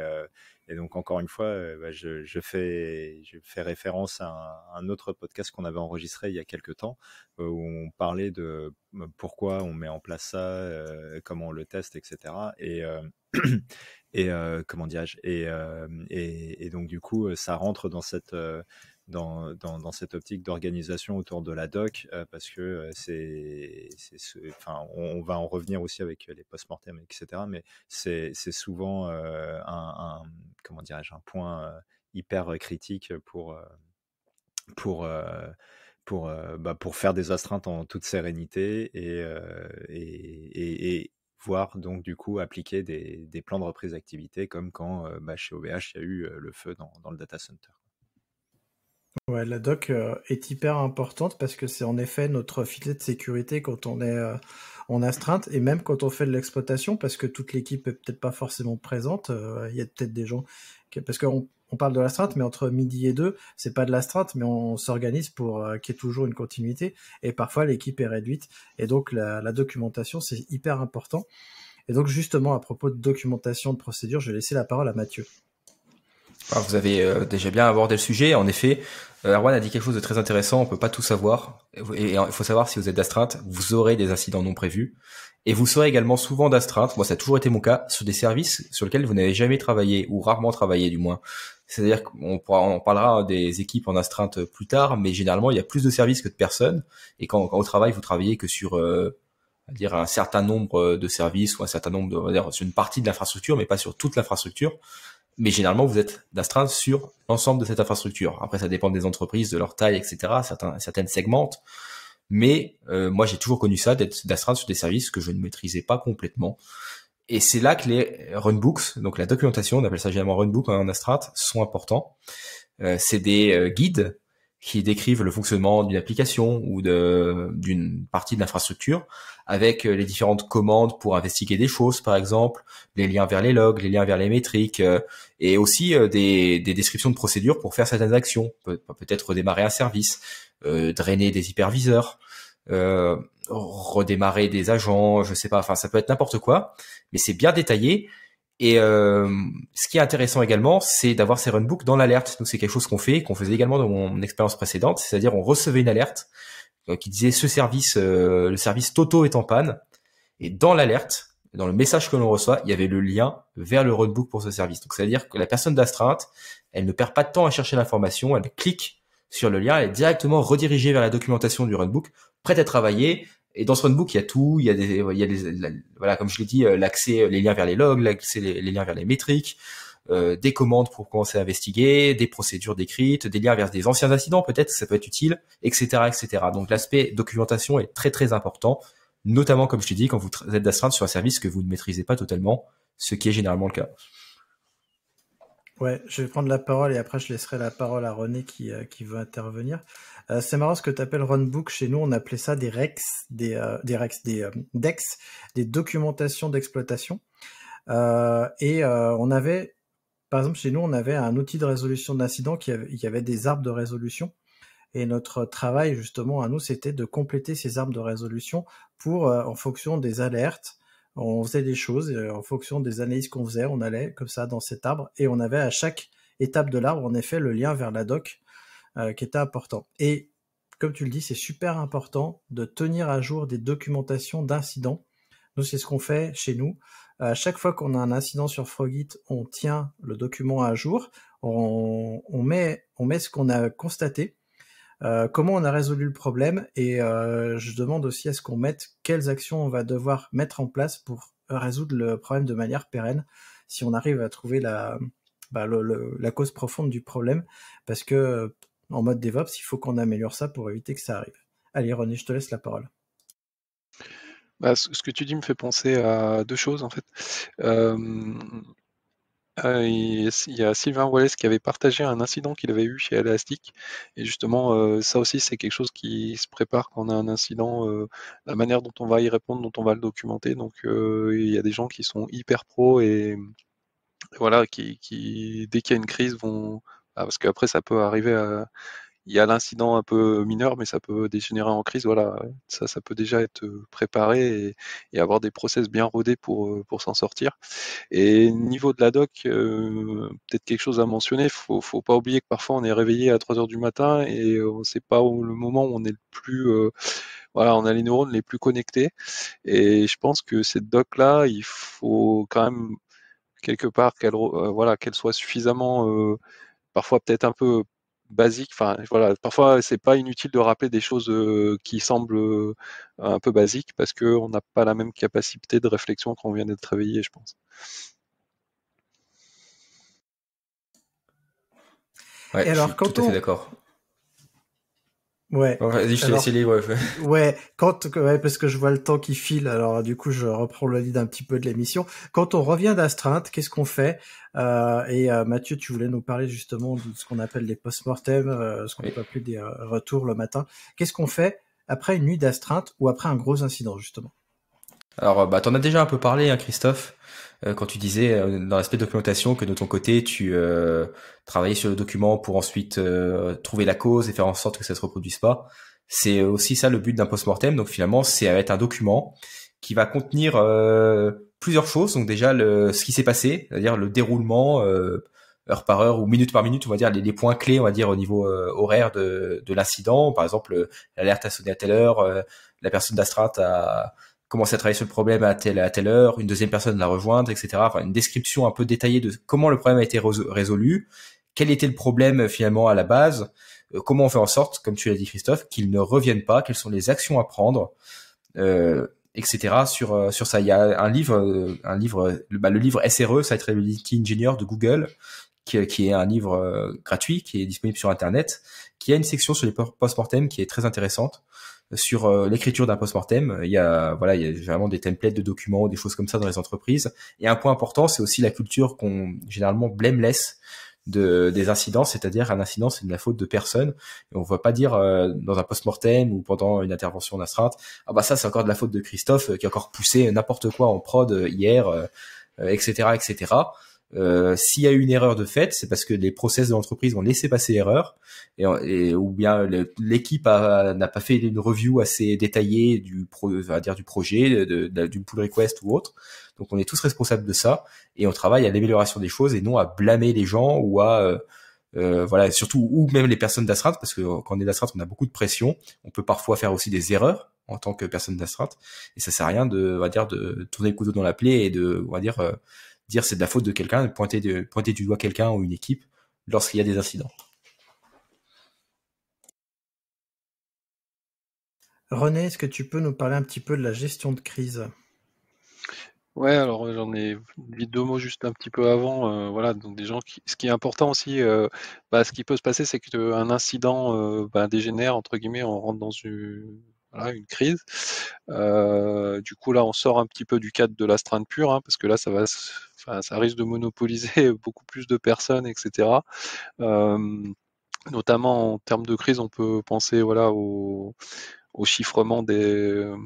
donc encore une fois, bah, je, je, fais je fais référence à un, autre podcast qu'on avait enregistré il y a quelques temps où on parlait de pourquoi on met en place ça, comment on le teste, etc. Et et [clears throat] comment dirais-je et, et, et, donc du coup ça rentre dans cette dans, cette optique d'organisation autour de la doc, euh, parce que euh, c'est, enfin, on, va en revenir aussi avec euh, les post-mortem, etc. Mais c'est souvent un, comment dirais-je, un point hyper critique pour pour pour, bah, pour faire des astreintes en toute sérénité et, voir donc du coup appliquer des, plans de reprise d'activité comme quand bah, chez OVH il y a eu le feu dans le data center. Ouais, la doc euh, est hyper importante parce que c'est en effet notre filet de sécurité quand on est euh, en astreinte et même quand on fait de l'exploitation parce que toute l'équipe est peut-être pas forcément présente. Euh, il y a peut-être des gens parce qu'on parle de l'astreinte, mais entre midi et deux, c'est pas de l'astreinte, mais on, s'organise pour qu'il y ait toujours une continuité. Et parfois, l'équipe est réduite. Et donc, la, la documentation, c'est hyper important. Et donc, justement, à propos de documentation de procédure, je vais laisser la parole à Mathieu. Ah, vous avez euh, déjà bien abordé le sujet. En effet, Erwan euh, a dit quelque chose de très intéressant. On peut pas tout savoir. Et il faut savoir si vous êtes d'astreinte, vous aurez des incidents non prévus. Et vous serez également souvent d'astreinte, moi ça a toujours été mon cas, sur des services sur lesquels vous n'avez jamais travaillé, ou rarement travaillé du moins. C'est-à-dire qu'on on parlera des équipes en astreinte plus tard, mais généralement il y a plus de services que de personnes. Et quand, au travail vous travaillez que sur euh, dire un certain nombre de services ou un certain nombre de, dire, sur une partie de l'infrastructure, mais pas sur toute l'infrastructure, mais généralement, vous êtes d'astreint sur l'ensemble de cette infrastructure. Après, ça dépend des entreprises, de leur taille, etc. certaines segmentent. Mais euh, moi, j'ai toujours connu ça, d'être d'Astra sur des services que je ne maîtrisais pas complètement. Et c'est là que les runbooks, donc la documentation, on appelle ça généralement runbook en astreinte, sont importants. Euh, c'est des euh, guides qui décrivent le fonctionnement d'une application ou d'une partie de l'infrastructure, avec euh, les différentes commandes pour investiguer des choses, par exemple, les liens vers les logs, les liens vers les métriques, euh, et aussi euh, des, descriptions de procédures pour faire certaines actions, peut-être redémarrer un service, drainer des hyperviseurs, redémarrer des agents, je sais pas, enfin ça peut être n'importe quoi, mais c'est bien détaillé et euh, ce qui est intéressant également, c'est d'avoir ces runbooks dans l'alerte. Donc c'est quelque chose qu'on fait, qu'on faisait également dans mon expérience précédente, c'est-à-dire on recevait une alerte euh, qui disait ce service, euh, le service Toto est en panne. Et dans l'alerte, dans le message que l'on reçoit, il y avait le lien vers le runbook pour ce service. Donc, c'est-à-dire que la personne d'astreinte, elle ne perd pas de temps à chercher l'information, elle clique sur le lien, elle est directement redirigée vers la documentation du runbook, prête à travailler, et dans ce runbook, il y a tout. Il y a des, il y a des, voilà, comme je l'ai dit, euh, l'accès, euh, les liens vers les logs, l'accès, les, liens vers les métriques, euh, des commandes pour commencer à investiguer, des procédures décrites, des liens vers des anciens incidents peut-être, ça peut être utile, etc., etc. Donc l'aspect documentation est très très important, notamment comme je l'ai dit quand vous êtes d'astreinte sur un service que vous ne maîtrisez pas totalement, ce qui est généralement le cas. Ouais, je vais prendre la parole et après je laisserai la parole à René qui, euh, qui veut intervenir. Euh, c'est marrant ce que tu appelles runbook. Chez nous, on appelait ça des REX, des, REX, euh, des euh, DEX, des documentations d'exploitation. et on avait, par exemple, chez nous, on avait un outil de résolution d'incidents, qui avait, avait des arbres de résolution. Et notre travail, justement, à nous, c'était de compléter ces arbres de résolution pour, en fonction des alertes, on faisait des choses en fonction des analyses qu'on faisait, on allait comme ça dans cet arbre et on avait à chaque étape de l'arbre, en effet, le lien vers la doc euh, qui était important. Et comme tu le dis, c'est super important de tenir à jour des documentations d'incidents. Nous, c'est ce qu'on fait chez nous. À chaque fois qu'on a un incident sur Frogit, on tient le document à jour, on, met, on met ce qu'on a constaté, euh, comment on a résolu le problème, et euh, je demande aussi à ce qu'on mette quelles actions on va devoir mettre en place pour résoudre le problème de manière pérenne, si on arrive à trouver la, bah, la cause profonde du problème, parce que en mode DevOps, il faut qu'on améliore ça pour éviter que ça arrive. Allez, René, je te laisse la parole. Bah, ce que tu dis me fait penser à deux choses en fait. Euh, euh, il y a Sylvain Wallace qui avait partagé un incident qu'il avait eu chez Elastic. Et justement, euh, ça aussi, c'est quelque chose qui se prépare quand on a un incident, la manière dont on va y répondre, dont on va le documenter. Donc, il y a des gens qui sont hyper pro et, voilà, qui, qui dès qu'il y a une crise, vont, ah, parce qu'après, ça peut arriver à. Il y a l'incident un peu mineur, mais ça peut dégénérer en crise. Voilà, ça, ça peut déjà être préparé et, avoir des process bien rodés pour, pour s'en sortir. Et niveau de la doc, peut-être quelque chose à mentionner. il Faut, faut pas oublier que parfois on est réveillé à 3 heures du matin et on ne sait pas où, le moment où on est le plus. voilà, on a les neurones les plus connectés. Et je pense que cette doc-là, il faut quand même quelque part qu'elle voilà, qu'elle soit suffisamment parfois peut-être un peu basique. Enfin, voilà, parfois c'est pas inutile de rappeler des choses qui semblent un peu basiques parce qu'on n'a pas la même capacité de réflexion quand on vient d'être réveillé, je pense. alors, je quand tout d'accord. Ouais. [laughs] ouais Quand, parce que je vois le temps qui file. Alors du coup, je reprends le lead un petit peu de l'émission. Quand on revient d'astreinte, qu'est-ce qu'on fait euh, Et euh, Mathieu, tu voulais nous parler justement de ce qu'on appelle les post-mortem, euh, ce qu'on n'est appelle plus des retours le matin. Qu'est-ce qu'on fait après une nuit d'astreinte ou après un gros incident justement alors, euh, bah, en as déjà un peu parlé, hein, Christophe, euh, quand tu disais euh, dans l'aspect documentation que de ton côté, tu euh, travaillais sur le document pour ensuite trouver la cause et faire en sorte que ça ne se reproduise pas. C'est aussi ça le but d'un post-mortem. Donc finalement, c'est être un document qui va contenir plusieurs choses. Donc déjà le, ce qui s'est passé, c'est-à-dire le déroulement heure par heure ou minute par minute, on va dire les, points clés, on va dire au niveau horaire de, de l'incident. Par exemple, l'alerte a sonné à telle heure, la personne d'Astra a commencer à travailler sur le problème à telle, à telle heure, une deuxième personne la rejoindre, etc. Enfin, une description un peu détaillée de comment le problème a été résolu, quel était le problème euh, finalement à la base, euh, comment on fait en sorte, comme tu l'as dit Christophe, qu'il ne revienne pas, quelles sont les actions à prendre, euh, etc. Sur euh, sur ça, il y a un livre, un livre, le, bah, le livre SRE, Site Engineer de Google, qui, qui, est un livre gratuit, qui est disponible sur Internet, qui a une section sur les post-mortem qui est très intéressante sur euh, l'écriture d'un post-mortem. Il y a voilà, il y a généralement des templates de documents, des choses comme ça dans les entreprises. Et un point important, c'est aussi la culture qu'on généralement blameless de, des incidents, c'est-à-dire un incident, c'est de la faute de personne. on ne va pas dire euh, dans un post-mortem ou pendant une intervention d'astreinte, ah bah ça c'est encore de la faute de Christophe euh, qui a encore poussé n'importe quoi en prod hier, etc., etc. Euh, s'il y a eu une erreur de fait, c'est parce que les process de l'entreprise ont laissé passer l'erreur, et, ou bien l'équipe n'a pas fait une review assez détaillée du, pro, dire du projet, d'une pull request ou autre. Donc on est tous responsables de ça, et on travaille à l'amélioration des choses et non à blâmer les gens ou à euh, euh voilà, surtout ou même les personnes d'astreinte, parce que quand on est d'astreinte, on a beaucoup de pression. On peut parfois faire aussi des erreurs en tant que personne d'astreinte, et ça sert à rien de, va dire, de tourner le couteau dans la plaie et de, on va dire, euh, dire c'est de la faute de quelqu'un, de pointer, pointer du doigt quelqu'un ou une équipe lorsqu'il y a des incidents. René, est-ce que tu peux nous parler un petit peu de la gestion de crise Ouais, alors euh, j'en ai dit deux mots juste un petit peu avant. Euh, voilà, donc des gens ce qui est important aussi, euh, bah, ce qui peut se passer, c'est que un incident bah, dégénère entre guillemets, on rentre dans une, une crise. du coup, là, on sort un petit peu du cadre de l'astreinte pure, hein, parce que là, ça va ça risque de monopoliser [laughs] beaucoup plus de personnes, etc. notamment en termes de crise, on peut penser voilà, au, chiffrement des, euh,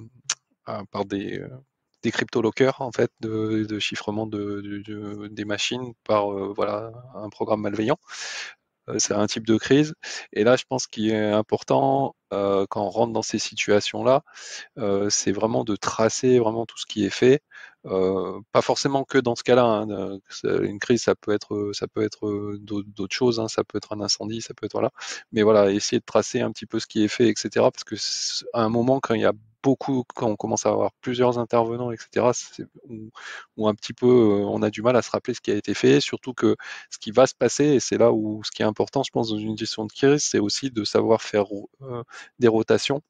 ah, par euh, des crypto-lockers en fait de, chiffrement des machines par euh, voilà un programme malveillant. Euh, c'est un type de crise. Et là, je pense qu'il est important, euh, quand on rentre dans ces situations-là, euh, c'est vraiment de tracer vraiment tout ce qui est fait. Euh, pas forcément que dans ce cas-là. Hein, une crise, ça peut être, ça peut être d'autres choses. Hein. Ça peut être un incendie, ça peut être voilà. Mais voilà, essayer de tracer un petit peu ce qui est fait, etc. Parce que à un moment, quand il y a beaucoup, quand on commence à avoir plusieurs intervenants, etc., où un petit peu, euh, on a du mal à se rappeler ce qui a été fait, surtout que ce qui va se passer, et c'est là où ce qui est important, je pense, dans une gestion de crise, c'est aussi de savoir faire euh, des rotations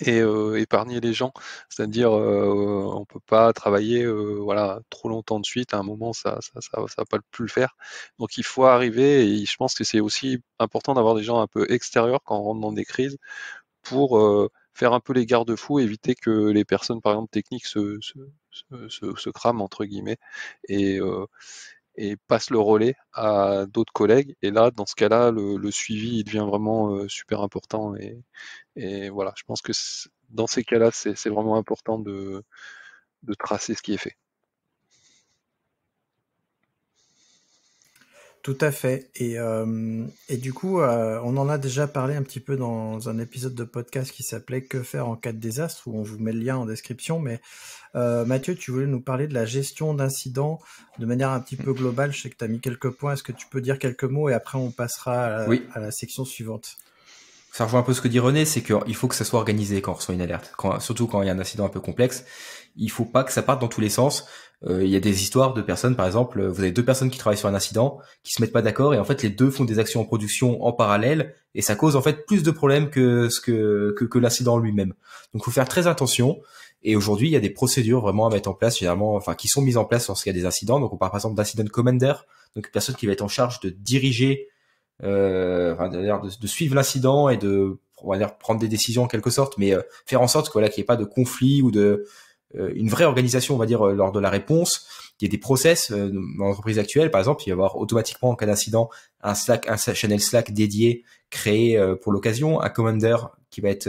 et euh, épargner les gens. C'est-à-dire, on on peut pas travailler voilà, trop longtemps de suite. À un moment, ça ça, va pas plus le faire. Donc, il faut arriver, et je pense que c'est aussi important d'avoir des gens un peu extérieurs quand on rentre dans des crises pour faire un peu les garde-fous, éviter que les personnes, par exemple, techniques se, se, crament, entre guillemets, et, euh, et passent le relais à d'autres collègues. Et là, dans ce cas-là, le, suivi devient vraiment euh, super important. Et, voilà, je pense que dans ces cas-là, c'est vraiment important de tracer ce qui est fait. Tout à fait. Et, euh, du coup, euh, on en a déjà parlé un petit peu dans un épisode de podcast qui s'appelait Que faire en cas de désastre, où on vous met le lien en description. Mais euh, Mathieu, tu voulais nous parler de la gestion d'incidents de manière un petit peu globale. Je sais que tu as mis quelques points. Est-ce que tu peux dire quelques mots et après on passera à, la section suivante ça rejoint un peu ce que dit René, c'est qu'il faut que ça soit organisé quand on reçoit une alerte, surtout quand il y a un incident un peu complexe. Il faut pas que ça parte dans tous les sens. Euh, il y a des histoires de personnes, par exemple, vous avez deux personnes qui travaillent sur un incident, qui se mettent pas d'accord, et en fait les deux font des actions en production en parallèle, et ça cause en fait plus de problèmes que ce que que, que l'incident lui-même. Donc, faut faire très attention. Et aujourd'hui, il y a des procédures vraiment à mettre en place, finalement, enfin, qui sont mises en place lorsqu'il y a des incidents. Donc, on parle par exemple d'incident commander, donc une personne qui va être en charge de diriger, euh, enfin, de, de, suivre l'incident et de, prendre des décisions en quelque sorte, mais euh, faire en sorte que, voilà, qu'il n'y ait pas de conflit ou de, euh, une vraie organisation, on va dire, euh, lors de la réponse. Il y a des process euh, dans l'entreprise actuelle, par exemple, il va y avoir automatiquement en cas d'incident un Slack, un channel Slack dédié créé pour l'occasion, un commander qui va être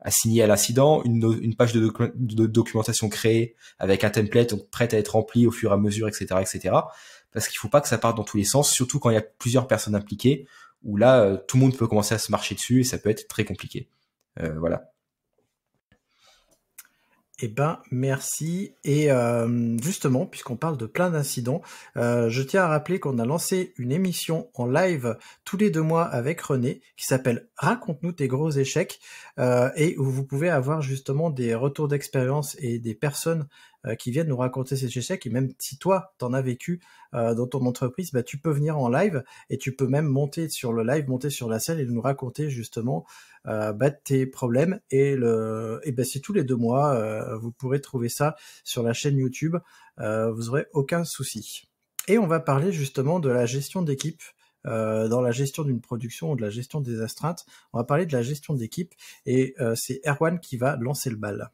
assigné à l'incident, une, une, page de, documentation créée avec un template donc prête à être rempli au fur et à mesure, etc., etc. Parce qu'il faut pas que ça parte dans tous les sens, surtout quand il y a plusieurs personnes impliquées, où là tout le monde peut commencer à se marcher dessus et ça peut être très compliqué. voilà. Eh ben merci. Et euh, justement, puisqu'on parle de plein d'incidents, euh, je tiens à rappeler qu'on a lancé une émission en live tous les deux mois avec René qui s'appelle Raconte-nous tes gros échecs euh, et où vous pouvez avoir justement des retours d'expérience et des personnes euh, qui viennent nous raconter ces échecs. Et même si toi, t'en as vécu euh, dans ton entreprise, bah, tu peux venir en live et tu peux même monter sur le live, monter sur la scène et nous raconter justement euh, bah, tes problèmes. Et, le... c'est bah, tous les deux mois. vous pourrez trouver ça sur la chaîne YouTube. vous aurez aucun souci. Et on va parler justement de la gestion d'équipe. dans la gestion d'une production ou de la gestion des astreintes. On va parler de la gestion d'équipe et c'est Erwan qui va lancer le bal.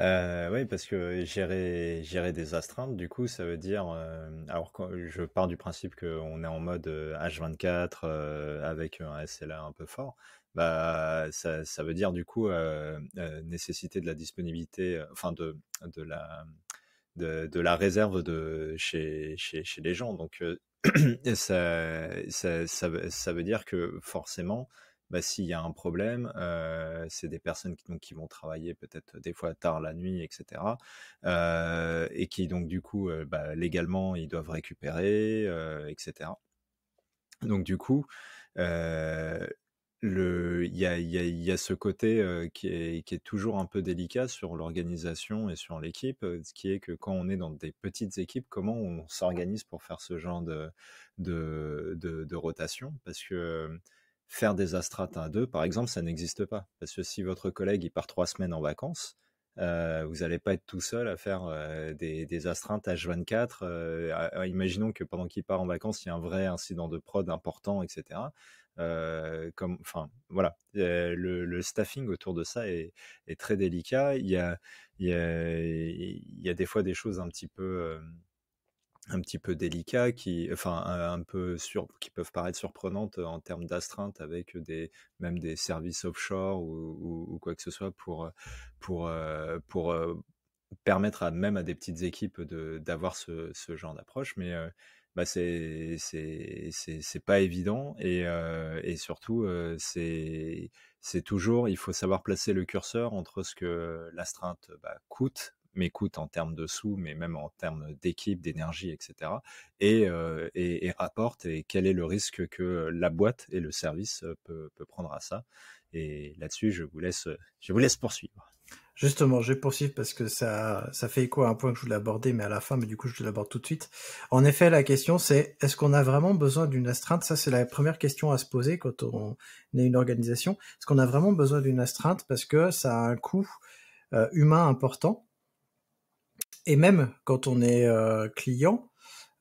Euh, oui, parce que gérer, gérer des astreintes, du coup, ça veut dire. Euh, alors, quand- je pars du principe qu'on est en mode H24 euh, euh, avec un SLA un peu fort. Bah, ça, ça veut dire, du coup, nécessité de la disponibilité, enfin, de, de, la, de, la réserve de, chez, chez, chez les gens. Donc, [clears throat] ça, ça, ça veut dire que forcément. Bah, s'il y a un problème, c'est des personnes qui, vont travailler peut-être des fois tard la nuit, etc. et qui donc du coup, bah, légalement, ils doivent récupérer, etc. Donc du coup, il y, a, ce côté qui, est, toujours un peu délicat sur l'organisation et sur l'équipe, ce qui est que quand on est dans des petites équipes, comment on s'organise pour faire ce genre de, de, de, de rotation Parce que faire des astrates à deux, par exemple, ça n'existe pas. Parce que si votre collègue il part trois semaines en vacances, euh, vous n'allez pas être tout seul à faire euh, des, astreintes H24. Euh, imaginons que pendant qu'il part en vacances, il y a un vrai incident de prod important, etc. comme, enfin, voilà, le, staffing autour de ça est, très délicat. il y a des fois des choses un petit peu un petit peu délicat, qui, enfin, un peu sur, qui peuvent paraître surprenantes en termes d'astreinte avec des, même des services offshore ou, ou, quoi que ce soit pour, pour, pour, permettre même à des petites équipes d'avoir ce, ce, genre d'approche. Mais bah c'est pas évident et, et surtout, c'est toujours, il faut savoir placer le curseur entre ce que l'astreinte bah, coûte m'écoute en termes de sous, mais même en termes d'équipe, d'énergie, etc. Euh, et, et, rapporte et quel est le risque que la boîte et le service euh, peut, peut prendre à ça. Et là-dessus, je vous laisse, euh, je vous laisse poursuivre. Justement, je vais poursuivre parce que ça, ça fait écho à un point que je voulais aborder, mais à la fin, mais du coup, je l'aborde tout de suite. En effet, la question, c'est est-ce qu'on a vraiment besoin d'une astreinte Ça, c'est la première question à se poser quand on est une organisation. Est-ce qu'on a vraiment besoin d'une astreinte parce que ça a un coût humain important et même quand on est euh, client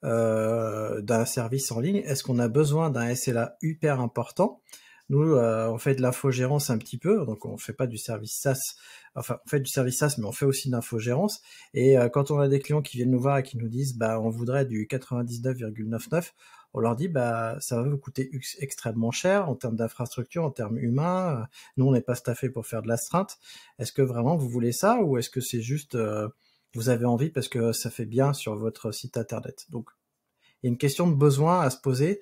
euh, d'un service en ligne, est-ce qu'on a besoin d'un SLA hyper important nous, euh, on fait de l'infogérance un petit peu, donc on ne fait pas du service SaaS. Enfin, on fait du service SaaS, mais on fait aussi de l'infogérance. Et quand on a des clients qui viennent nous voir et qui nous disent, bah, on voudrait du 99,99, on leur dit, bah, ça va vous coûter extrêmement cher en termes d'infrastructure, en termes humains. Nous, on n'est pas staffé pour faire de l'astreinte. Est-ce que vraiment vous voulez ça, ou est-ce que c'est juste vous avez envie parce que ça fait bien sur votre site internet. Donc, il y a une question de besoin à se poser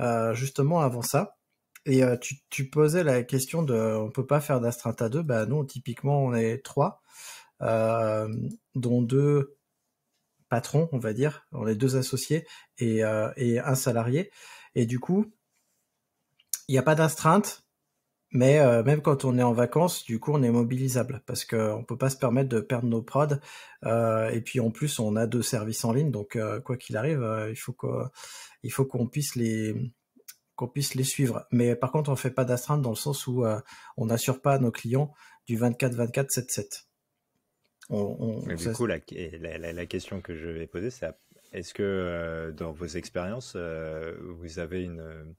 euh, justement avant ça. Et euh, tu, posais la question de, on ne peut pas faire d'astreinte à deux. Bah non, typiquement on est trois, euh, dont deux patrons, on va dire, on est deux associés et, et un salarié. Et du coup, il n'y a pas d'astreinte mais euh, même quand on est en vacances, du coup, on est mobilisable parce qu'on ne peut pas se permettre de perdre nos prods. Euh, et puis en plus, on a deux services en ligne, donc euh, quoi qu'il arrive, il faut qu'on puisse les puisse les suivre. Mais par contre, on ne fait pas d'astreinte dans le sens où on n'assure pas nos clients du 24-24-7-7. du coup, la, question que je vais poser, c'est est-ce que dans vos expériences, vous avez une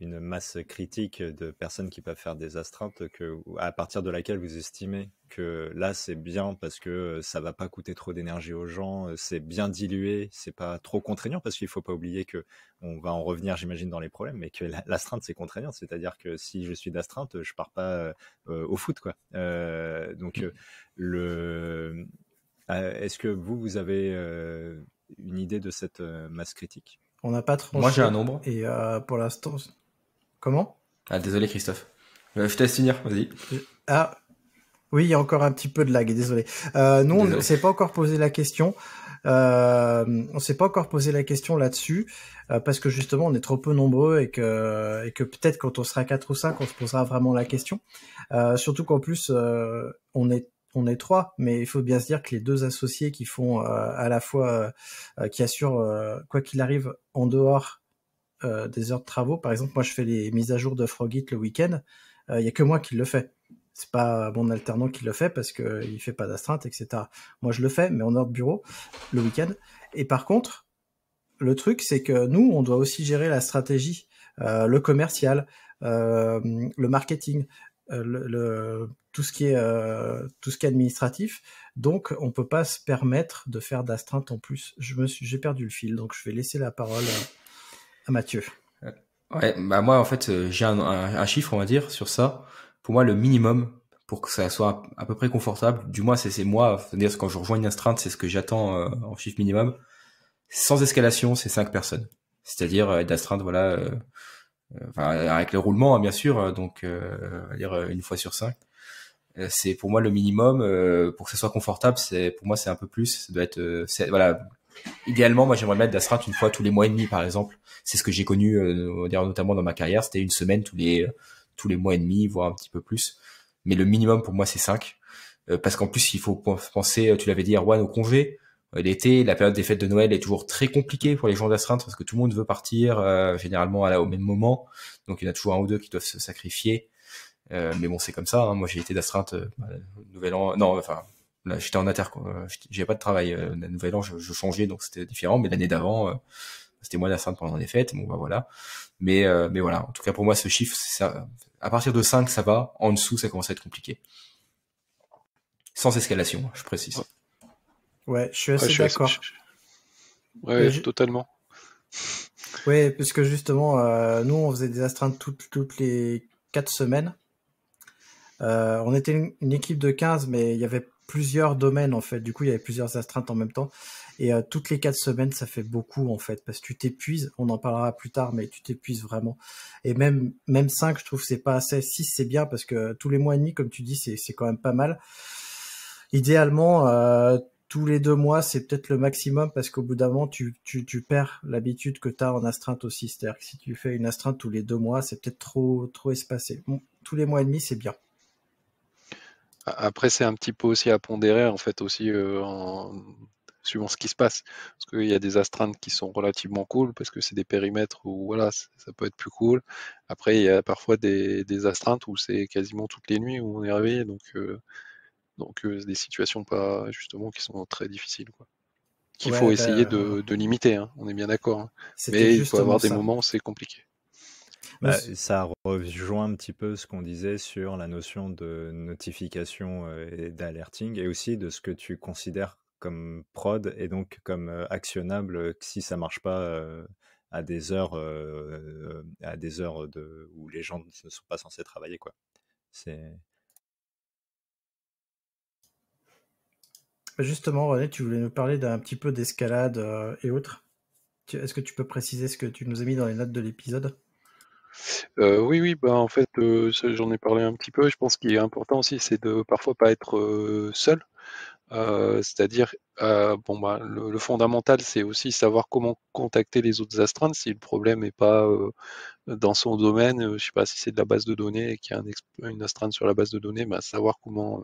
une masse critique de personnes qui peuvent faire des astreintes que, à partir de laquelle vous estimez que là c'est bien parce que euh, ça va pas coûter trop d'énergie aux gens, euh, c'est bien dilué, c'est pas trop contraignant parce qu'il faut pas oublier que on va en revenir j'imagine dans les problèmes mais que l'astreinte c'est contraignant, c'est-à-dire que si je suis d'astreinte, je pars pas euh, au foot quoi. donc mmh. le est-ce que vous vous avez une idée de cette masse critique on n'a pas trop. Moi, j'ai un nombre. Et pour l'instant, Comment Ah, désolé, Christophe. Je te laisse finir, vas-y. Ah, oui, il y a encore un petit peu de lag, désolé. Euh, non, on ne s'est pas encore posé la question. Euh, on s'est pas encore posé la question là-dessus euh, parce que justement on est trop peu nombreux et que et que peut-être quand on sera quatre ou cinq on se posera vraiment la question. Euh, surtout qu'en plus euh, on est on est trois, mais il faut bien se dire que les deux associés qui font à la fois qui assurent quoi qu'il arrive en dehors euh, des heures de travaux. Par exemple, moi, je fais les mises à jour de Frogit le week-end. Il euh, n'y a que moi qui le fais. C'est pas mon alternant qui le fait parce qu'il il fait pas d'astreinte, etc. Moi, je le fais, mais en heure de bureau le week-end. Et par contre, le truc, c'est que nous, on doit aussi gérer la stratégie, euh, le commercial, le marketing, tout ce qui est tout ce qui est administratif. Donc, on ne peut pas se permettre de faire d'astreinte en plus. Je me suis, j'ai perdu le fil, donc je vais laisser la parole Mathieu. Ouais, bah moi en fait euh, j'ai un, chiffre on va dire sur ça. Pour moi le minimum pour que ça soit à, peu près confortable, du moins c'est moi, c'est-à-dire quand je rejoins une astreinte, c'est ce que j'attends euh, en chiffre minimum. Sans escalation, c'est cinq personnes. C'est-à-dire euh, d'astreinte voilà euh, enfin, avec le roulement hein, bien sûr donc on va dire une fois sur 5. C'est pour moi le minimum pour que ça soit confortable, c'est pour moi c'est un peu plus, ça doit être voilà, Idéalement, moi, j'aimerais mettre d'astreinte une fois tous les mois et demi, par exemple. C'est ce que j'ai connu, euh, notamment dans ma carrière. C'était une semaine tous les euh, tous les mois et demi, voire un petit peu plus. Mais le minimum pour moi, c'est 5. Euh, parce qu'en plus, il faut penser, tu l'avais dit, Erwan, au congé. L'été, la période des fêtes de Noël est toujours très compliquée pour les gens d'astreinte parce que tout le monde veut partir généralement à au même moment. Donc il y en a toujours un ou deux qui doivent se sacrifier. mais bon, c'est comme ça. Hein. Moi, j'ai été d'astreinte bah, Nouvel An. Non, enfin, là, j'étais en inter, j'avais pas de travail. Euh, la nouvelle an, je, changeais, donc c'était différent. Mais l'année d'avant, euh, c'était moins d'astreintes pendant les fêtes. Bon, bah voilà. Mais, euh, mais voilà. En tout cas, pour moi, ce chiffre, ça, à partir de 5, ça va. En dessous, ça commence à être compliqué. Sans escalation, je précise. Ouais, je suis assez d'accord. Ouais, totalement. ouais puisque justement, nous, on faisait des astreintes toutes, toutes les 4 semaines. Euh, on était une, une, équipe de 15, mais il y avait plusieurs domaines en fait. Du coup, il y avait plusieurs astreintes en même temps. Et euh, toutes les quatre semaines, ça fait beaucoup en fait, parce que tu t'épuises. On en parlera plus tard, mais tu t'épuises vraiment. Et même même cinq, je trouve c'est pas assez. six c'est bien parce que tous les mois et demi, comme tu dis, c'est quand même pas mal. Idéalement. Euh, tous les deux mois, c'est peut-être le maximum parce qu'au bout d'un moment, tu, perds l'habitude que tu as en astreinte aussi. C'est-à-dire que si tu fais une astreinte tous les deux mois, c'est peut-être trop, trop espacé. tous les mois et demi, c'est bien. Après, c'est un petit peu aussi à pondérer, en fait, aussi euh, en, suivant ce qui se passe. Parce qu'il y a des astreintes qui sont relativement cool, parce que c'est des périmètres où voilà, ça peut être plus cool. Après, il y a parfois des, astreintes où c'est quasiment toutes les nuits où on est réveillé. Donc, euh, donc euh, des situations pas justement qui sont très difficiles. Qu'il faut ben, essayer de, limiter, hein. on est bien d'accord. Hein. Mais il y avoir des moments où c'est compliqué. Bah, ça rejoint un petit peu ce qu'on disait sur la notion de notification euh, et d'alerting et aussi de ce que tu considères comme prod et donc comme euh, actionnable euh, si ça marche pas à des heures à des heures de, où les gens ne sont pas censés travailler quoi. Justement, René, tu voulais nous parler d'un petit peu d'escalade et autres. Est-ce que tu peux préciser ce que tu nous as mis dans les notes de l'épisode euh, oui, oui, bah, en fait, euh, j'en ai parlé un petit peu. Je pense qu'il est important aussi, c'est de parfois pas être euh, seul. C'est-à-dire, bon, bah, le, fondamental, c'est aussi savoir comment contacter les autres astreintes si le problème n'est pas dans son domaine. je sais pas si c'est de la base de données et qu'il y a un une astreinte sur la base de données, bah, savoir comment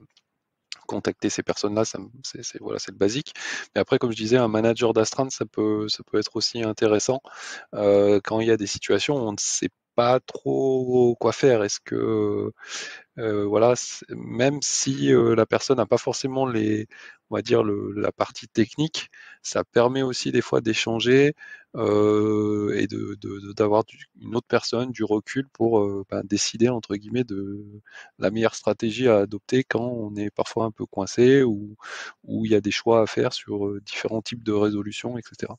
contacter ces personnes-là, c'est voilà, le basique. Mais après, comme je disais, un manager d'astreinte, ça peut, ça peut être aussi intéressant quand il y a des situations où on ne sait pas trop quoi faire. Est-ce que euh, voilà, même si euh, la personne n'a pas forcément les, on va dire la partie technique, ça permet aussi des fois d'échanger euh, et de d'avoir une autre personne du recul pour ben, décider entre guillemets de la meilleure stratégie à adopter quand on est parfois un peu coincé ou où il y a des choix à faire sur différents types de résolutions, etc.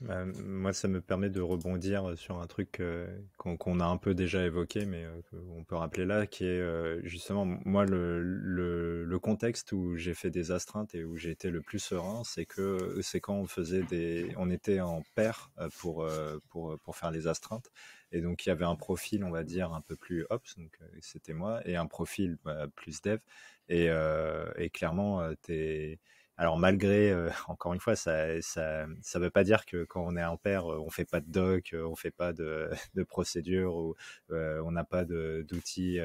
Bah, moi, ça me permet de rebondir euh, sur un truc euh, qu'on a un peu déjà évoqué, mais euh, qu'on on peut rappeler là, qui est justement, moi, le, le, le contexte où j'ai fait des astreintes et où j'ai été le plus serein, c'est que c'est quand on faisait des, on était en paire pour, pour, pour faire les astreintes. Et donc, il y avait un profil, on va dire, un peu plus ops, donc c'était moi, et un profil bah, plus dev. Et, et clairement, t'es alors malgré, euh, [laughs] encore une fois, ça ne ça, veut pas dire que quand on est un père, euh, on fait pas de doc, euh, on fait pas de, [laughs] procédure, ou on n'a pas d'outils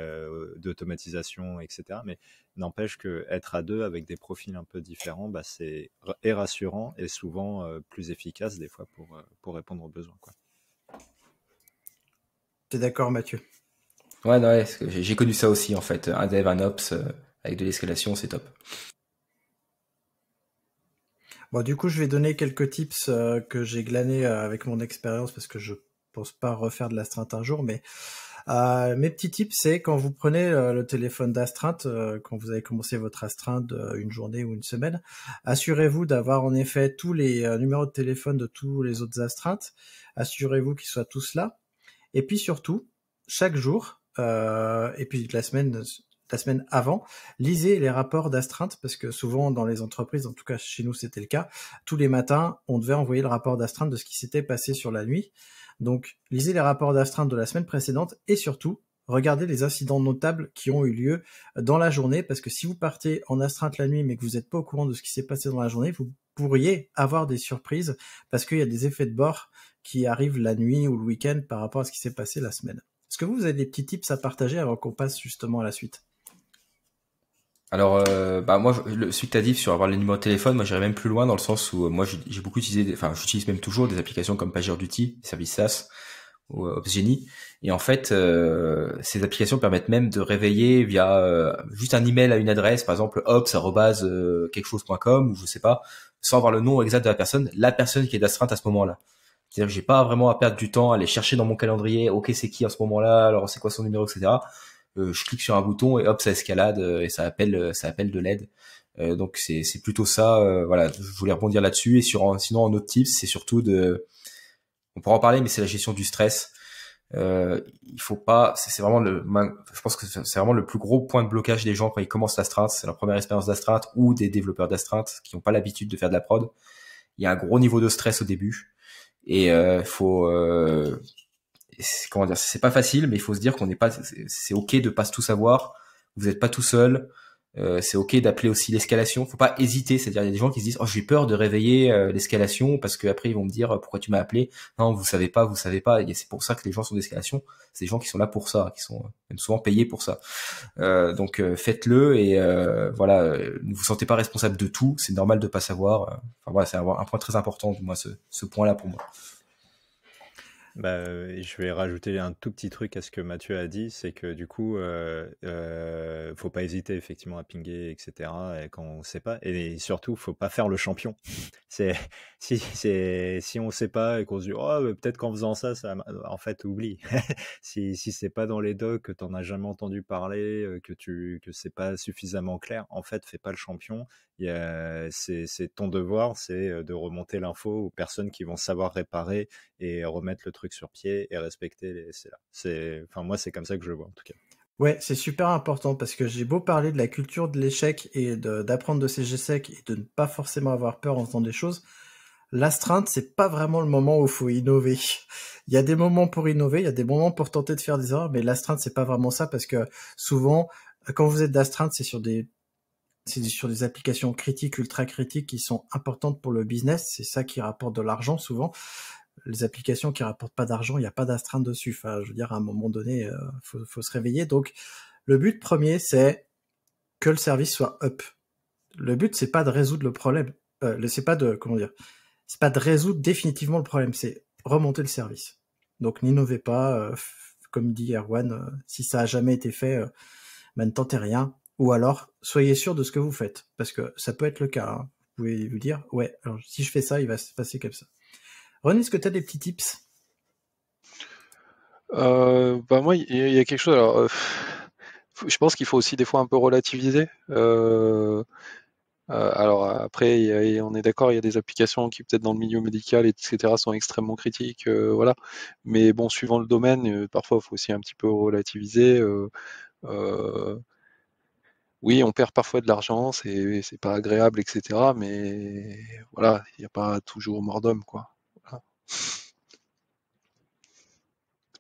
d'automatisation, etc. Mais n'empêche que à deux avec des profils un peu différents, bah, c'est rassurant et souvent plus efficace des fois pour, répondre aux besoins. Tu es d'accord, Mathieu Ouais, ouais j'ai connu ça aussi en fait. Un dev, un ops avec de l'escalation, c'est top du coup, je vais donner quelques tips euh, que j'ai glanés euh, avec mon expérience parce que je pense pas refaire de l'astreinte un jour, mais euh, mes petits tips, c'est quand vous prenez le téléphone d'astreinte, quand vous avez commencé votre astreinte une journée ou une semaine, assurez-vous d'avoir en effet tous les numéros de téléphone de tous les autres astreintes. Assurez-vous qu'ils soient tous là. Et puis surtout, chaque jour, et puis la semaine la semaine avant, lisez les rapports d'astreinte, parce que souvent dans les entreprises, en tout cas chez nous c'était le cas, tous les matins, on devait envoyer le rapport d'astreinte de ce qui s'était passé sur la nuit. Donc, lisez les rapports d'astreinte de la semaine précédente et surtout, regardez les incidents notables qui ont eu lieu dans la journée, parce que si vous partez en astreinte la nuit mais que vous n'êtes pas au courant de ce qui s'est passé dans la journée, vous pourriez avoir des surprises, parce qu'il y a des effets de bord qui arrivent la nuit ou le week-end par rapport à ce qui s'est passé la semaine. Est-ce que vous, avez des petits tips à partager avant qu'on passe justement à la suite alors, euh, bah moi, le, celui que tu as dit sur avoir les numéros de téléphone, moi j'irais même plus loin dans le sens où euh, moi j'ai beaucoup utilisé, enfin j'utilise même toujours des applications comme PagerDuty, Service SaaS ou euh, OpsGenie. Et en fait, ces applications permettent même de réveiller via juste un email à une adresse, par exemple ops quelque chose.com ou je sais pas, sans avoir le nom exact de la personne, la personne qui est d'astreinte à ce moment-là. C'est-à-dire que j'ai pas vraiment à perdre du temps à aller chercher dans mon calendrier, ok c'est qui à ce moment-là, alors c'est quoi son numéro, etc. Euh, je clique sur un bouton et hop, ça escalade euh, et ça appelle, euh, ça appelle de l'aide. donc c'est, c'est plutôt ça. voilà, je voulais rebondir là-dessus. Et sur, sinon, un autre tip, c'est surtout de, on pourra en parler, mais c'est la gestion du stress. Euh, il faut pas, c'est vraiment le, je pense que c'est vraiment le plus gros point de blocage des gens quand ils commencent l'astreinte, c'est leur première expérience d'astreinte ou des développeurs d'astreinte qui n'ont pas l'habitude de faire de la prod. Il y a un gros niveau de stress au début et euh, faut, euh, comment dire, c'est pas facile, mais il faut se dire qu'on n'est pas, c'est ok de pas tout savoir, vous n'êtes pas tout seul, euh, c'est ok d'appeler aussi l'escalation, faut pas hésiter, c'est-à-dire il y a des gens qui se disent oh j'ai peur de réveiller euh, l'escalation parce que après ils vont me dire pourquoi tu m'as appelé, non vous savez pas, vous savez pas, et c'est pour ça que les gens sont d'escalation, c'est des gens qui sont là pour ça, qui sont euh, souvent payés pour ça, donc faites-le et voilà, ne vous sentez pas responsable de tout, c'est normal de pas savoir, enfin voilà c'est un point très important, moi ce, ce point là pour moi. Bah, je vais rajouter un tout petit truc à ce que Mathieu a dit, c'est que du coup, euh, euh, faut pas hésiter effectivement à pinguer, etc. Et quand on sait pas, et surtout, faut pas faire le champion. [laughs] C'est [laughs] si c'est si on sait pas et qu'on se dit «Oh, peut-être qu'en faisant ça, ça en fait oublie. [laughs] si si c'est pas dans les docs, que tu t'en as jamais entendu parler, euh, que tu que c'est pas suffisamment clair, en fait, fais pas le champion. C'est ton devoir, c'est euh, de remonter l'info aux personnes qui vont savoir réparer et remettre le truc sur pied et respecter les C'est, enfin, moi, c'est comme ça que je vois en tout cas. Ouais, c'est super important parce que j'ai beau parler de la culture de l'échec et d'apprendre de, ces et de ne pas forcément avoir peur en faisant des choses. L'astreinte, c'est pas vraiment le moment où il faut innover. Il y a des moments pour innover, il y a des moments pour tenter de faire des erreurs, mais l'astreinte, c'est pas vraiment ça parce que souvent, quand vous êtes d'astreinte, c'est sur des c'est sur des applications critiques, ultra critiques qui sont importantes pour le business. C'est ça qui rapporte de l'argent souvent les applications qui rapportent pas d'argent, il n'y a pas d'astreinte dessus. Enfin, je veux dire, à un moment donné, euh, faut, se réveiller. Donc, le but premier, c'est que le service soit up. Le but, c'est pas de résoudre le problème. Euh, c'est pas de comment dire. C'est pas de résoudre définitivement le problème. C'est remonter le service. Donc, n'innovez pas. Euh, comme dit Erwan, si ça a jamais été fait, ben, ne tentez rien. Ou alors, soyez sûr de ce que vous faites, parce que ça peut être le cas. Hein. Vous pouvez vous dire, ouais, si je fais ça, il va se passer comme ça. René, est-ce que tu as des petits tips euh, bah, moi, il y, a quelque chose. Alors, euh, je pense qu'il faut aussi des fois un peu relativiser. Euh, alors après, on est d'accord, il y a des applications qui peut-être dans le milieu médical, etc., sont extrêmement critiques, voilà. Mais bon, suivant le domaine, parfois, il faut aussi un petit peu relativiser. oui, on perd parfois de l'argent, c'est pas agréable, etc. Mais voilà, il n'y a pas toujours mort d'homme, quoi.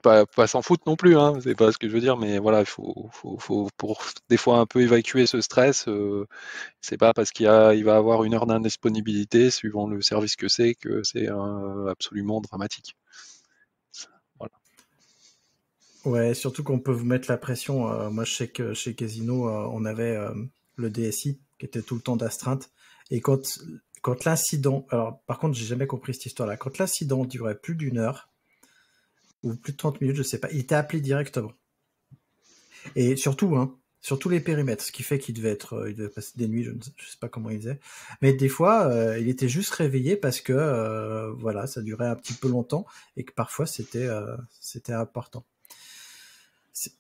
Pas, s'en foutre non plus, hein, c'est pas ce que je veux dire, mais voilà, il faut, pour des fois un peu évacuer ce stress. Euh, c'est pas parce qu'il va avoir une heure d'indisponibilité suivant le service que c'est que c'est absolument dramatique. Ouais, surtout qu'on peut vous mettre la pression. Euh, moi, je sais que chez Casino, euh, on avait le DSI qui était tout le temps d'astreinte. Et quand quand l'incident, alors par contre, j'ai jamais compris cette histoire-là. Quand l'incident durait plus d'une heure ou plus de 30 minutes, je sais pas, il était appelé directement. Et surtout, hein, sur tous les périmètres, ce qui fait qu'il devait être, euh, il devait passer des nuits, je ne sais pas comment il faisait, mais des fois, euh, il était juste réveillé parce que, euh, voilà, ça durait un petit peu longtemps et que parfois c'était, c'était important.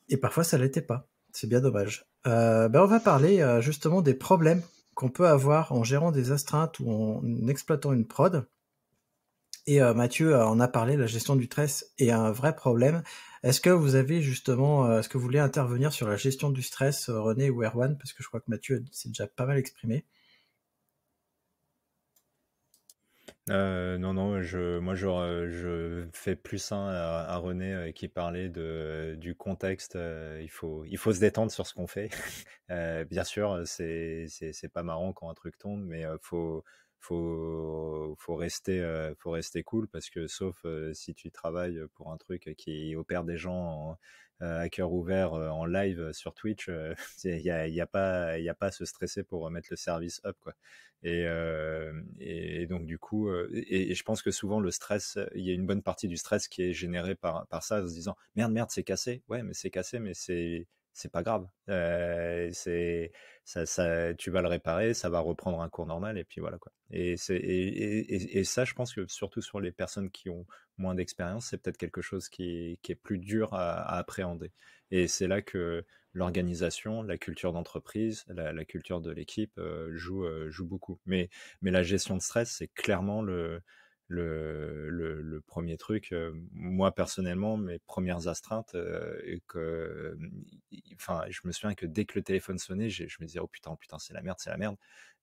Et parfois ça l'était pas. C'est bien dommage. ben on va parler justement des problèmes qu'on peut avoir en gérant des astreintes ou en exploitant une prod. Et euh, Mathieu euh, en a parlé, la gestion du stress est un vrai problème. Est-ce que vous avez justement, euh, est-ce que vous voulez intervenir sur la gestion du stress, René ou Erwan Parce que je crois que Mathieu s'est déjà pas mal exprimé. Euh, non, non, je, moi je, euh, fais plus un à, René euh, qui parlait de, du contexte. il, faut, il faut se détendre sur ce qu'on fait. [laughs] Euh, bien sûr, c'est c'est- pas marrant quand un truc tombe, mais euh, faut, faut faut rester euh, faut rester cool parce que sauf euh, si tu travailles pour un truc qui opère des gens euh, à cœur ouvert en live sur Twitch, [laughs] il n'y a, y a pas il a pas à se stresser pour mettre le service up quoi. Et, et, donc du coup et, je pense que souvent le stress, il y a une bonne partie du stress qui est généré par par ça en se disant merde merde c'est cassé, ouais mais c'est cassé mais c'est c'est pas grave. c'est ça, tu vas le réparer, ça va reprendre un cours normal et puis voilà quoi. Et, ça, je pense que surtout sur les personnes qui ont moins d'expérience, c'est peut-être quelque chose qui, est plus dur à, appréhender. Et c'est là que l'organisation, la culture d'entreprise, la, culture de l'équipe joue joue beaucoup. Mais mais la gestion de stress, c'est clairement le le, le, premier truc, euh, moi personnellement, mes premières astreintes, euh, et que, mmh, enfin, je me souviens que dès que le téléphone sonnait, je, je me disais oh putain, putain, c'est la merde, c'est la merde,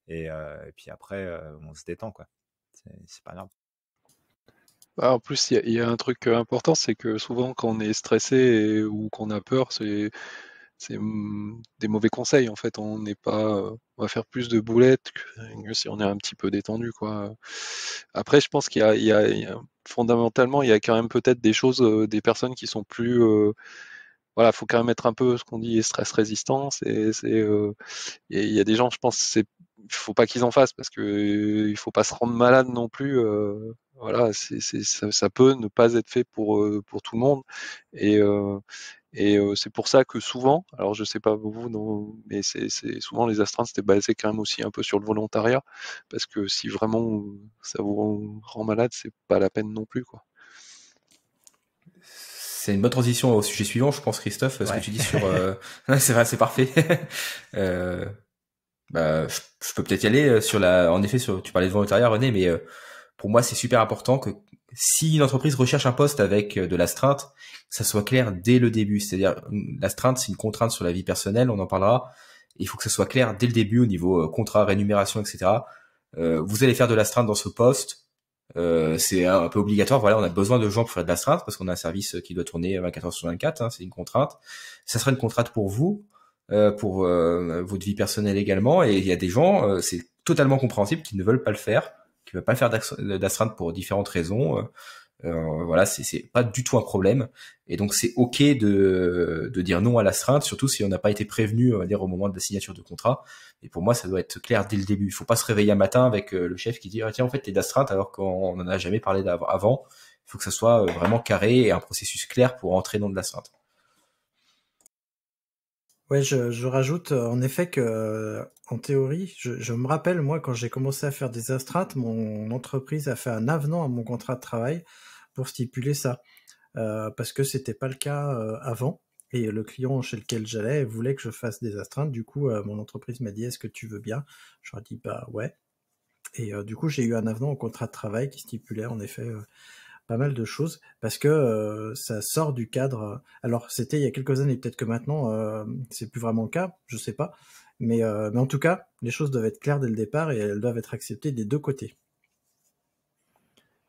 et, euh, et puis après, on se détend quoi, c'est pas grave. Bah, en plus, il y, a un truc important, c'est que souvent quand on est stressé ou qu'on a peur, c'est c'est mmh, des mauvais conseils en fait. On n'est pas, euh, on va faire plus de boulettes que, si on est un petit peu détendu quoi. Après, je pense qu'il y, a fondamentalement, il y a quand même peut-être des choses, euh, des personnes qui sont plus voilà euh, voilà, faut quand même être un peu ce qu'on dit stress résistant. et c'est, il y a des gens, je pense, c'est, faut pas qu'ils en fassent parce que il faut pas se rendre malade non plus. voilà, c'est, ça, ça, peut ne pas être fait pour pour tout le monde. Et et c'est pour ça que souvent, alors je sais pas vous, non, mais c'est souvent les astreintes, c'était basé quand même aussi un peu sur le volontariat, parce que si vraiment ça vous rend malade, c'est pas la peine non plus, quoi. C'est une bonne transition au sujet suivant, je pense, Christophe, ce que tu dis sur. [laughs] c'est vrai, c'est parfait. [laughs] Euh, bah, je, peux peut-être y aller sur la. En effet, sur... tu parlais de volontariat, René, mais pour moi, c'est super important que si une entreprise recherche un poste avec euh, de l'astreinte, ça soit clair dès le début. C'est-à-dire, l'astreinte, c'est une contrainte sur la vie personnelle, on en parlera. Il faut que ça soit clair dès le début au niveau euh, contrat, rémunération, etc. Euh, vous allez faire de l'astreinte dans ce poste. c'est un peu obligatoire. Voilà, on a besoin de gens pour faire de l'astreinte parce qu'on a un service qui doit tourner 24 heures sur 24. Hein, c'est une contrainte. Ça sera une contrainte pour vous, pour votre vie personnelle également. Et il y a des gens, c'est totalement compréhensible, qui ne veulent pas le faire qui va pas faire d'astreinte pour différentes raisons, euh, euh voilà, c'est pas du tout un problème. Et donc c'est ok de, de dire non à l'astreinte, surtout si on n'a pas été prévenu, on va dire au moment de la signature de contrat. Et pour moi, ça doit être clair dès le début. Il faut pas se réveiller un matin avec euh, le chef qui dit ah, tiens en fait t'es d'astreinte alors qu'on n'en a jamais parlé avant. Il faut que ça soit euh, vraiment carré et un processus clair pour entrer dans de l'astreinte je, rajoute euh, en effet que, en théorie, je, me rappelle, moi, quand j'ai commencé à faire des astrates, mon entreprise a fait un avenant à mon contrat de travail pour stipuler ça. Euh, parce que c'était pas le cas euh, avant. Et le client chez lequel j'allais voulait que je fasse des astreintes. Du coup, mon entreprise m'a dit Est-ce que tu veux bien Je leur ai dit Bah ouais. Et du coup, j'ai eu un avenant au contrat de travail qui stipulait en effet pas mal de choses parce que euh, ça sort du cadre. Euh, alors c'était il y a quelques années, peut-être que maintenant euh, c'est plus vraiment le cas, je sais pas. mais en tout cas, les choses doivent être claires dès le départ et elles doivent être acceptées des deux côtés.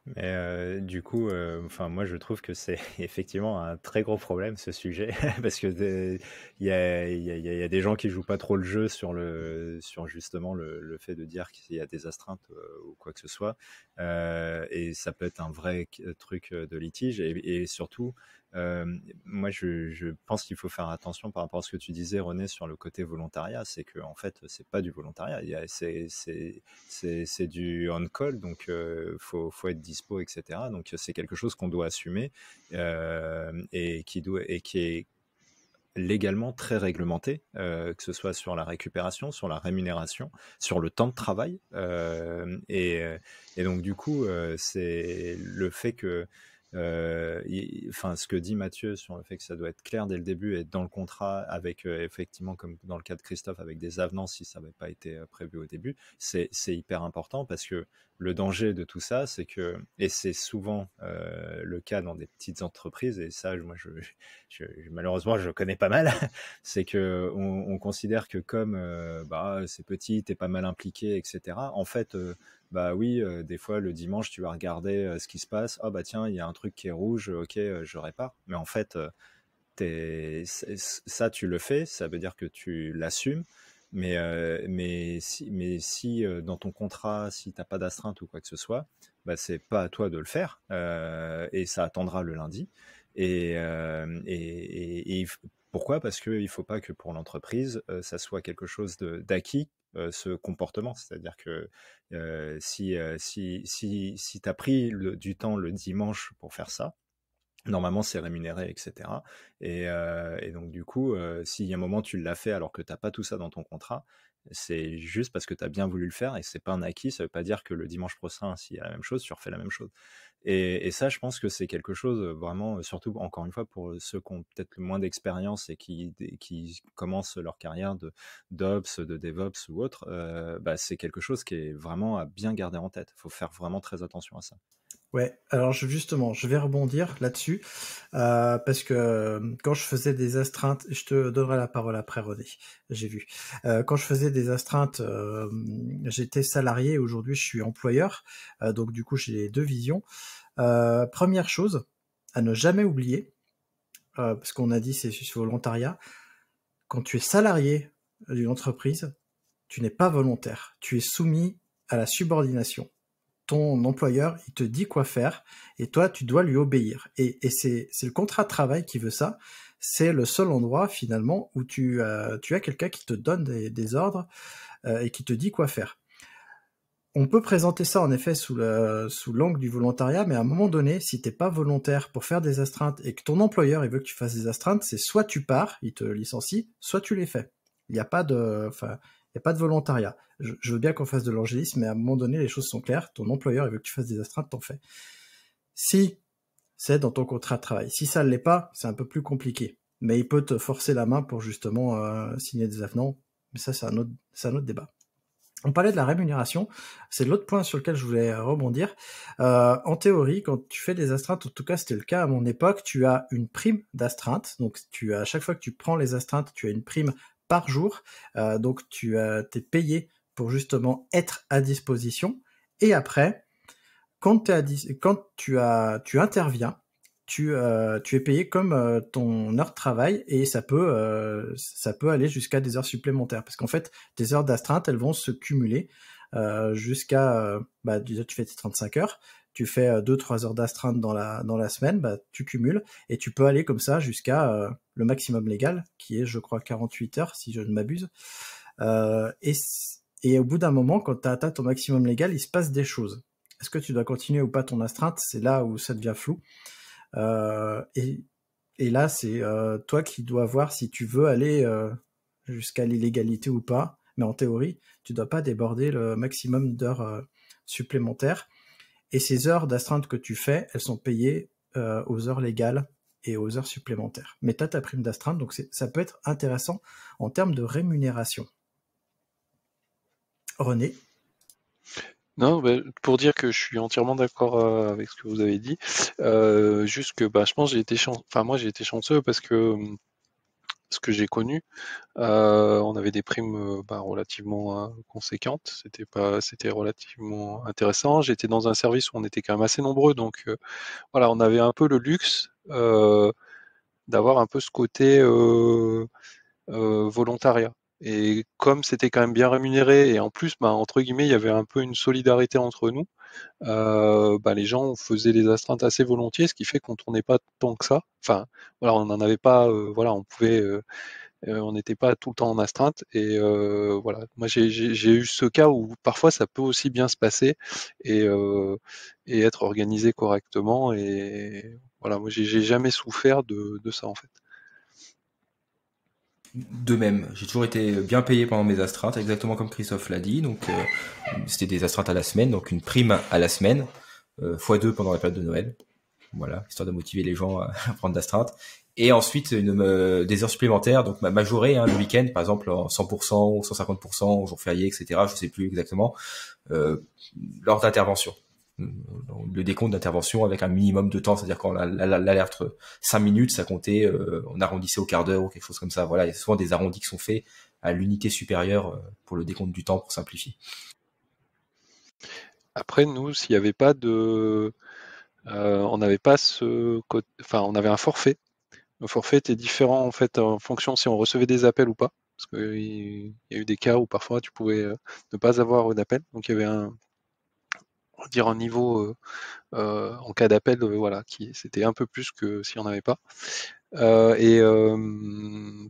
Mais euh, du coup, euh, enfin moi je trouve que c'est [laughs] effectivement un très gros problème ce sujet [laughs] parce que il y a, des gens qui jouent pas trop le jeu sur le sur justement le, fait de dire qu'il y a des astreintes euh, ou quoi que ce soit et ça peut être un vrai truc de litige et, et surtout euh, moi, je, pense qu'il faut faire attention par rapport à ce que tu disais, René, sur le côté volontariat. C'est que en fait, c'est pas du volontariat. C'est du on-call, donc il euh, faut, être dispo, etc. Donc c'est quelque chose qu'on doit assumer euh, et qui doit et qui est légalement très réglementé, que ce soit sur la récupération, sur la rémunération, sur le temps de travail. et, donc du coup, c'est le fait que euh, enfin, ce que dit Mathieu sur le fait que ça doit être clair dès le début et dans le contrat, avec euh, effectivement, comme dans le cas de Christophe, avec des avenants si ça n'avait pas été euh, prévu au début, c'est hyper important parce que le danger de tout ça, c'est que, et c'est souvent le cas dans des petites entreprises, et ça, moi, je, [laughs] je, malheureusement, je connais pas mal, [laughs] c'est que on, considère que comme bah, c'est petit, t'es pas mal impliqué, etc., en fait, bah oui, euh, des fois le dimanche, tu vas regarder euh, ce qui se passe. Ah oh, bah tiens, il y a un truc qui est rouge, ok, euh, je répare. Mais en fait, es, ça, tu le fais, ça veut dire que tu l'assumes. Mais, mais si, mais si dans ton contrat, si tu t'as pas d'astreinte ou quoi que ce soit, bah, c'est pas à toi de le faire et ça attendra le lundi. et pourquoi Parce qu'il ne faut pas que pour l'entreprise, ça soit quelque chose d'acquis, ce comportement. C'est-à-dire que si, si, tu as pris du temps le dimanche pour faire ça, normalement c'est rémunéré, etc. Et, donc du coup, y a un moment tu l'as fait alors que tu n'as pas tout ça dans ton contrat, c'est juste parce que tu as bien voulu le faire et c'est pas un acquis, ça veut pas dire que le dimanche prochain, s'il y a la même chose, tu refais la même chose. Et, ça, je pense que c'est quelque chose euh, vraiment, surtout encore une fois pour euh, ceux qui ont peut-être le moins d'expérience et qui, commencent leur carrière de d'ops, de DevOps ou autre, euh, bah, c'est quelque chose qui est vraiment à bien garder en tête. Il faut faire vraiment très attention à ça. Ouais, alors je, justement, je vais rebondir là-dessus, euh, parce que euh, quand je faisais des astreintes, je te donnerai la parole après René, j'ai vu. Euh, quand je faisais des astreintes, j'étais salarié, aujourd'hui je suis employeur, donc du coup j'ai les deux visions. première chose, à ne jamais oublier, parce qu'on a dit c'est volontariat, quand tu es salarié d'une entreprise, tu n'es pas volontaire, tu es soumis à la subordination ton employeur, il te dit quoi faire et toi, tu dois lui obéir. Et, c'est le contrat de travail qui veut ça. C'est le seul endroit finalement où tu, euh, tu as quelqu'un qui te donne des, ordres euh, et qui te dit quoi faire. On peut présenter ça en effet sous l'angle sous du volontariat, mais à un moment donné, si t'es pas volontaire pour faire des astreintes et que ton employeur il veut que tu fasses des astreintes, c'est soit tu pars, il te licencie, soit tu les fais. Il n'y a pas de, n'y a pas de volontariat. Je, veux bien qu'on fasse de l'angélisme, mais à un moment donné, les choses sont claires. Ton employeur, veut que tu fasses des astreintes, t'en fais. Si c'est dans ton contrat de travail. Si ça ne l'est pas, c'est un peu plus compliqué. Mais il peut te forcer la main pour justement euh, signer des avenants. Mais ça, c'est un, autre, un autre débat. On parlait de la rémunération, c'est l'autre point sur lequel je voulais rebondir. Euh, en théorie, quand tu fais des astreintes, en tout cas c'était le cas à mon époque, tu as une prime d'astreinte. Donc tu as, à chaque fois que tu prends les astreintes, tu as une prime par jour. Euh, donc tu euh, es payé pour justement être à disposition. Et après, quand, quand tu, as, tu interviens, tu, euh, tu es payé comme ton heure de travail et ça peut, ça peut aller jusqu'à des heures supplémentaires. Parce qu'en fait, tes heures d'astreinte, elles vont se cumuler jusqu'à... bah, tu fais tes 35 heures, tu fais 2-3 euh, heures d'astreinte dans la, semaine, bah, tu cumules et tu peux aller comme ça jusqu'à euh, le maximum légal, qui est, je crois, 48 heures, si je ne m'abuse. Euh, et, au bout d'un moment, quand tu as atteint ton maximum légal, il se passe des choses. Est-ce que tu dois continuer ou pas ton astreinte C'est là où ça devient flou. et, et, là, c'est toi qui dois voir si tu veux aller jusqu'à l'illégalité ou pas. Mais en théorie, tu dois pas déborder le maximum d'heures supplémentaires. Et ces heures d'astreinte que tu fais, elles sont payées euh, aux heures légales et aux heures supplémentaires. Mais tu as ta prime d'astreinte, donc ça peut être intéressant en termes de rémunération. René non, bah, pour dire que je suis entièrement d'accord euh, avec ce que vous avez dit, euh, juste que bah, je pense j'ai été enfin moi j'ai été chanceux parce que hum, que j'ai connu, euh, on avait des primes euh, bah, relativement euh, conséquentes. C'était pas, c'était relativement intéressant. J'étais dans un service où on était quand même assez nombreux, donc voilà, on avait un peu le luxe d'avoir un peu ce côté volontariat. Et comme c'était quand même bien rémunéré, et en plus, bah, entre guillemets, il y avait un peu une solidarité entre nous, euh, bah, les gens faisaient des astreintes assez volontiers, ce qui fait qu'on tournait pas tant que ça. Enfin, voilà, on n'en avait pas, euh, voilà, on pouvait, euh, euh, on n'était pas tout le temps en astreinte. Et voilà, moi j'ai eu ce cas où parfois ça peut aussi bien se passer et, et être organisé correctement. Et voilà, moi j'ai jamais souffert de, de ça en fait de même, j'ai toujours été bien payé pendant mes astreintes, exactement comme Christophe l'a dit. Donc, euh, c'était des astreintes à la semaine, donc une prime à la semaine, euh, fois deux pendant la période de Noël. Voilà, histoire de motiver les gens à, [laughs] prendre d'astreintes. Et ensuite, une, euh, des heures supplémentaires, donc ma majorée, hein, le week-end, par exemple, en 100% ou 150%, jour férié, etc., je sais plus exactement, lors d'intervention le décompte d'intervention avec un minimum de temps, c'est-à-dire quand l'alerte 5 minutes, ça comptait, euh, on arrondissait au quart d'heure ou quelque chose comme ça. Voilà, il y a souvent des arrondis qui sont faits à l'unité supérieure euh, pour le décompte du temps, pour simplifier. Après, nous, s'il n'y avait pas de... Euh, on n'avait pas ce... Enfin, on avait un forfait. Le forfait était différent en fait en fonction si on recevait des appels ou pas. Parce qu'il y a eu des cas où parfois tu pouvais ne pas avoir d'appel. Donc il y avait un, dire un niveau euh, euh, en cas d'appel, euh, voilà, qui c'était un peu plus que s'il n'y en avait pas. et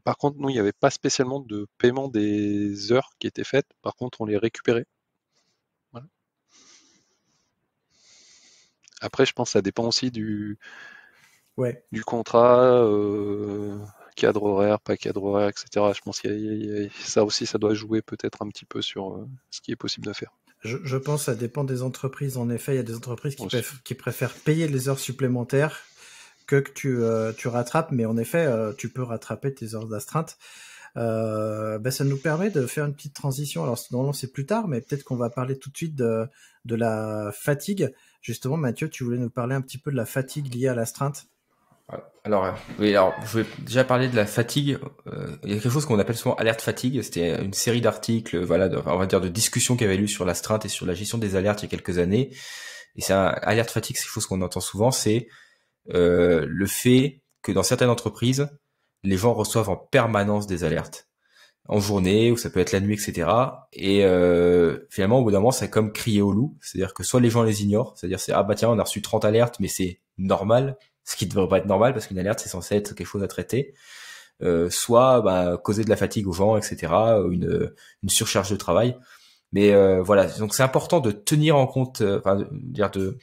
par contre, nous, il n'y avait pas spécialement de paiement des heures qui étaient faites. Par contre, on les récupérait. Après, je pense que ça dépend aussi du, du contrat cadre horaire, pas cadre horaire, etc. Je pense que ça aussi, ça doit jouer peut-être un petit peu sur ce qui est possible de faire je, pense que ça dépend des entreprises. En effet, il y a des entreprises qui, préfèrent, qui préfèrent payer les heures supplémentaires que, que tu, euh, tu rattrapes. Mais en effet, euh, tu peux rattraper tes heures d'astreinte. Euh, ben ça nous permet de faire une petite transition. Alors normalement c'est plus tard, mais peut-être qu'on va parler tout de suite de, de, la fatigue. Justement, Mathieu, tu voulais nous parler un petit peu de la fatigue liée à l'astreinte. Alors, euh, oui, alors, je vais déjà parler de la fatigue. Euh, il y a quelque chose qu'on appelle souvent alerte fatigue. C'était une série d'articles, voilà, de, on va dire de discussions qui y avait eu sur la l'astreinte et sur la gestion des alertes il y a quelques années. Et un alerte fatigue, c'est quelque chose qu'on entend souvent. C'est euh, le fait que dans certaines entreprises, les gens reçoivent en permanence des alertes en journée ou ça peut être la nuit, etc. Et finalement, au bout d'un moment, c'est comme crier au loup. C'est-à-dire que soit les gens les ignorent, c'est-à-dire c'est ah bah tiens, on a reçu 30 alertes, mais c'est normal ce qui ne devrait pas être normal parce qu'une alerte c'est censé être quelque chose à traiter. Euh, soit bah, causer de la fatigue aux gens, etc., une, une surcharge de travail. Mais euh, voilà, donc c'est important de tenir en compte, euh, enfin, dire de,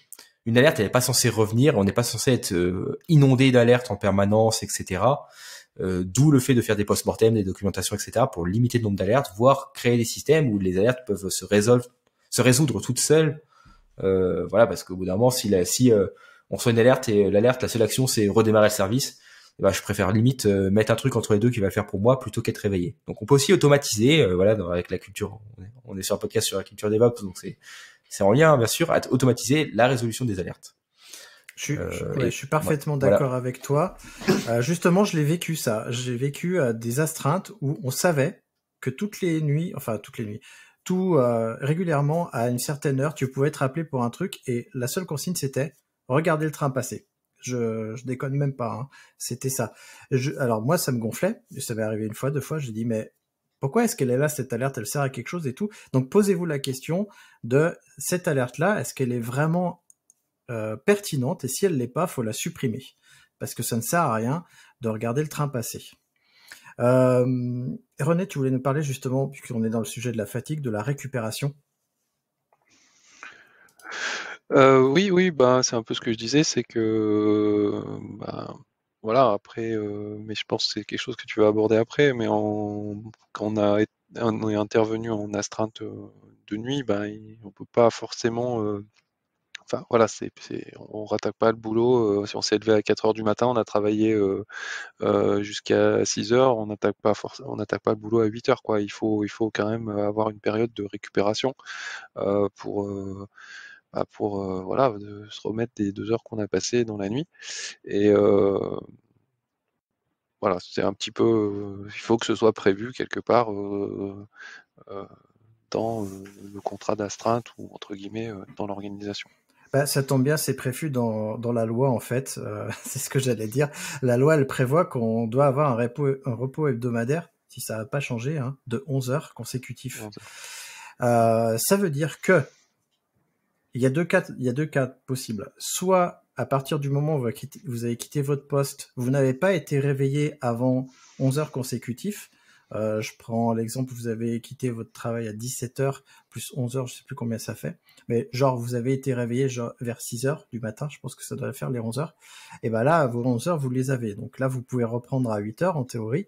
une alerte, elle n'est pas censée revenir, on n'est pas censé être euh, inondé d'alertes en permanence, etc. Euh, D'où le fait de faire des post-mortem, des documentations, etc., pour limiter le nombre d'alertes, voire créer des systèmes où les alertes peuvent se résoudre, se résoudre toutes seules. Euh, voilà, parce qu'au bout d'un moment, si, la, si euh, on reçoit une alerte et euh, l'alerte, la seule action, c'est redémarrer le service. Et bah, je préfère limite euh, mettre un truc entre les deux qui va le faire pour moi plutôt qu'être réveillé. Donc on peut aussi automatiser, euh, voilà, avec la culture, on est, sur un podcast sur la culture DevOps, donc c'est c'est en lien bien sûr, à automatiser la résolution des alertes. Je suis, parfaitement d'accord avec toi. justement, je l'ai vécu ça. J'ai vécu des astreintes où on savait que toutes les nuits, enfin toutes les nuits, tout régulièrement à une certaine heure, tu pouvais être appelé pour un truc et la seule consigne c'était regardez le train passer. Je, déconne même pas. Hein. C'était ça. alors moi, ça me gonflait. Ça m'est arrivé une fois, deux fois. J'ai dit mais pourquoi est-ce qu'elle est là cette alerte Elle sert à quelque chose et tout. Donc posez-vous la question de cette alerte là. Est-ce qu'elle est vraiment euh, pertinente Et si elle l'est pas, faut la supprimer parce que ça ne sert à rien de regarder le train passer. Euh, René, tu voulais nous parler justement, puisqu'on est dans le sujet de la fatigue, de la récupération. Euh, oui, oui, bah, c'est un peu ce que je disais, c'est que bah, voilà, après, euh, mais je pense que c'est quelque chose que tu vas aborder après, mais quand on, a, on est intervenu en astreinte euh, de nuit, bah, on ne peut pas forcément. enfin, voilà, c'est, on ne rattaque pas le boulot. si on s'est levé à 4 heures du matin, on a travaillé jusqu'à 6 heures, on n'attaque pas, on pas le boulot à 8 heures. Quoi. Il, faut, il faut quand même avoir une période de récupération pour bah, pour euh, voilà, de se remettre des deux heures qu'on a passées dans la nuit. Et euh, voilà, c'est un petit peu. Euh, il faut que ce soit prévu quelque part dans le contrat d'astreinte ou entre guillemets dans l'organisation. Bah, ça tombe bien, c'est prévu dans, la loi en fait. [laughs] c'est ce que j'allais dire. La loi, elle prévoit qu'on doit avoir un repos, hebdomadaire, si ça n'a pas changé, hein, de 11 heures consécutives. ça veut dire que il y a deux cas, il y deux cas possibles. Soit à partir du moment où vous avez quitté votre poste, vous n'avez pas été réveillé avant 11 heures consécutives. Euh, je prends l'exemple, vous avez quitté votre travail à 17h, plus 11 heures, je sais plus combien ça fait. Mais genre, vous avez été réveillé vers 6 heures du matin, je pense que ça doit faire les 11 heures. Et ben là, vos 11 heures, vous les avez. Donc là, vous pouvez reprendre à 8 heures, en théorie,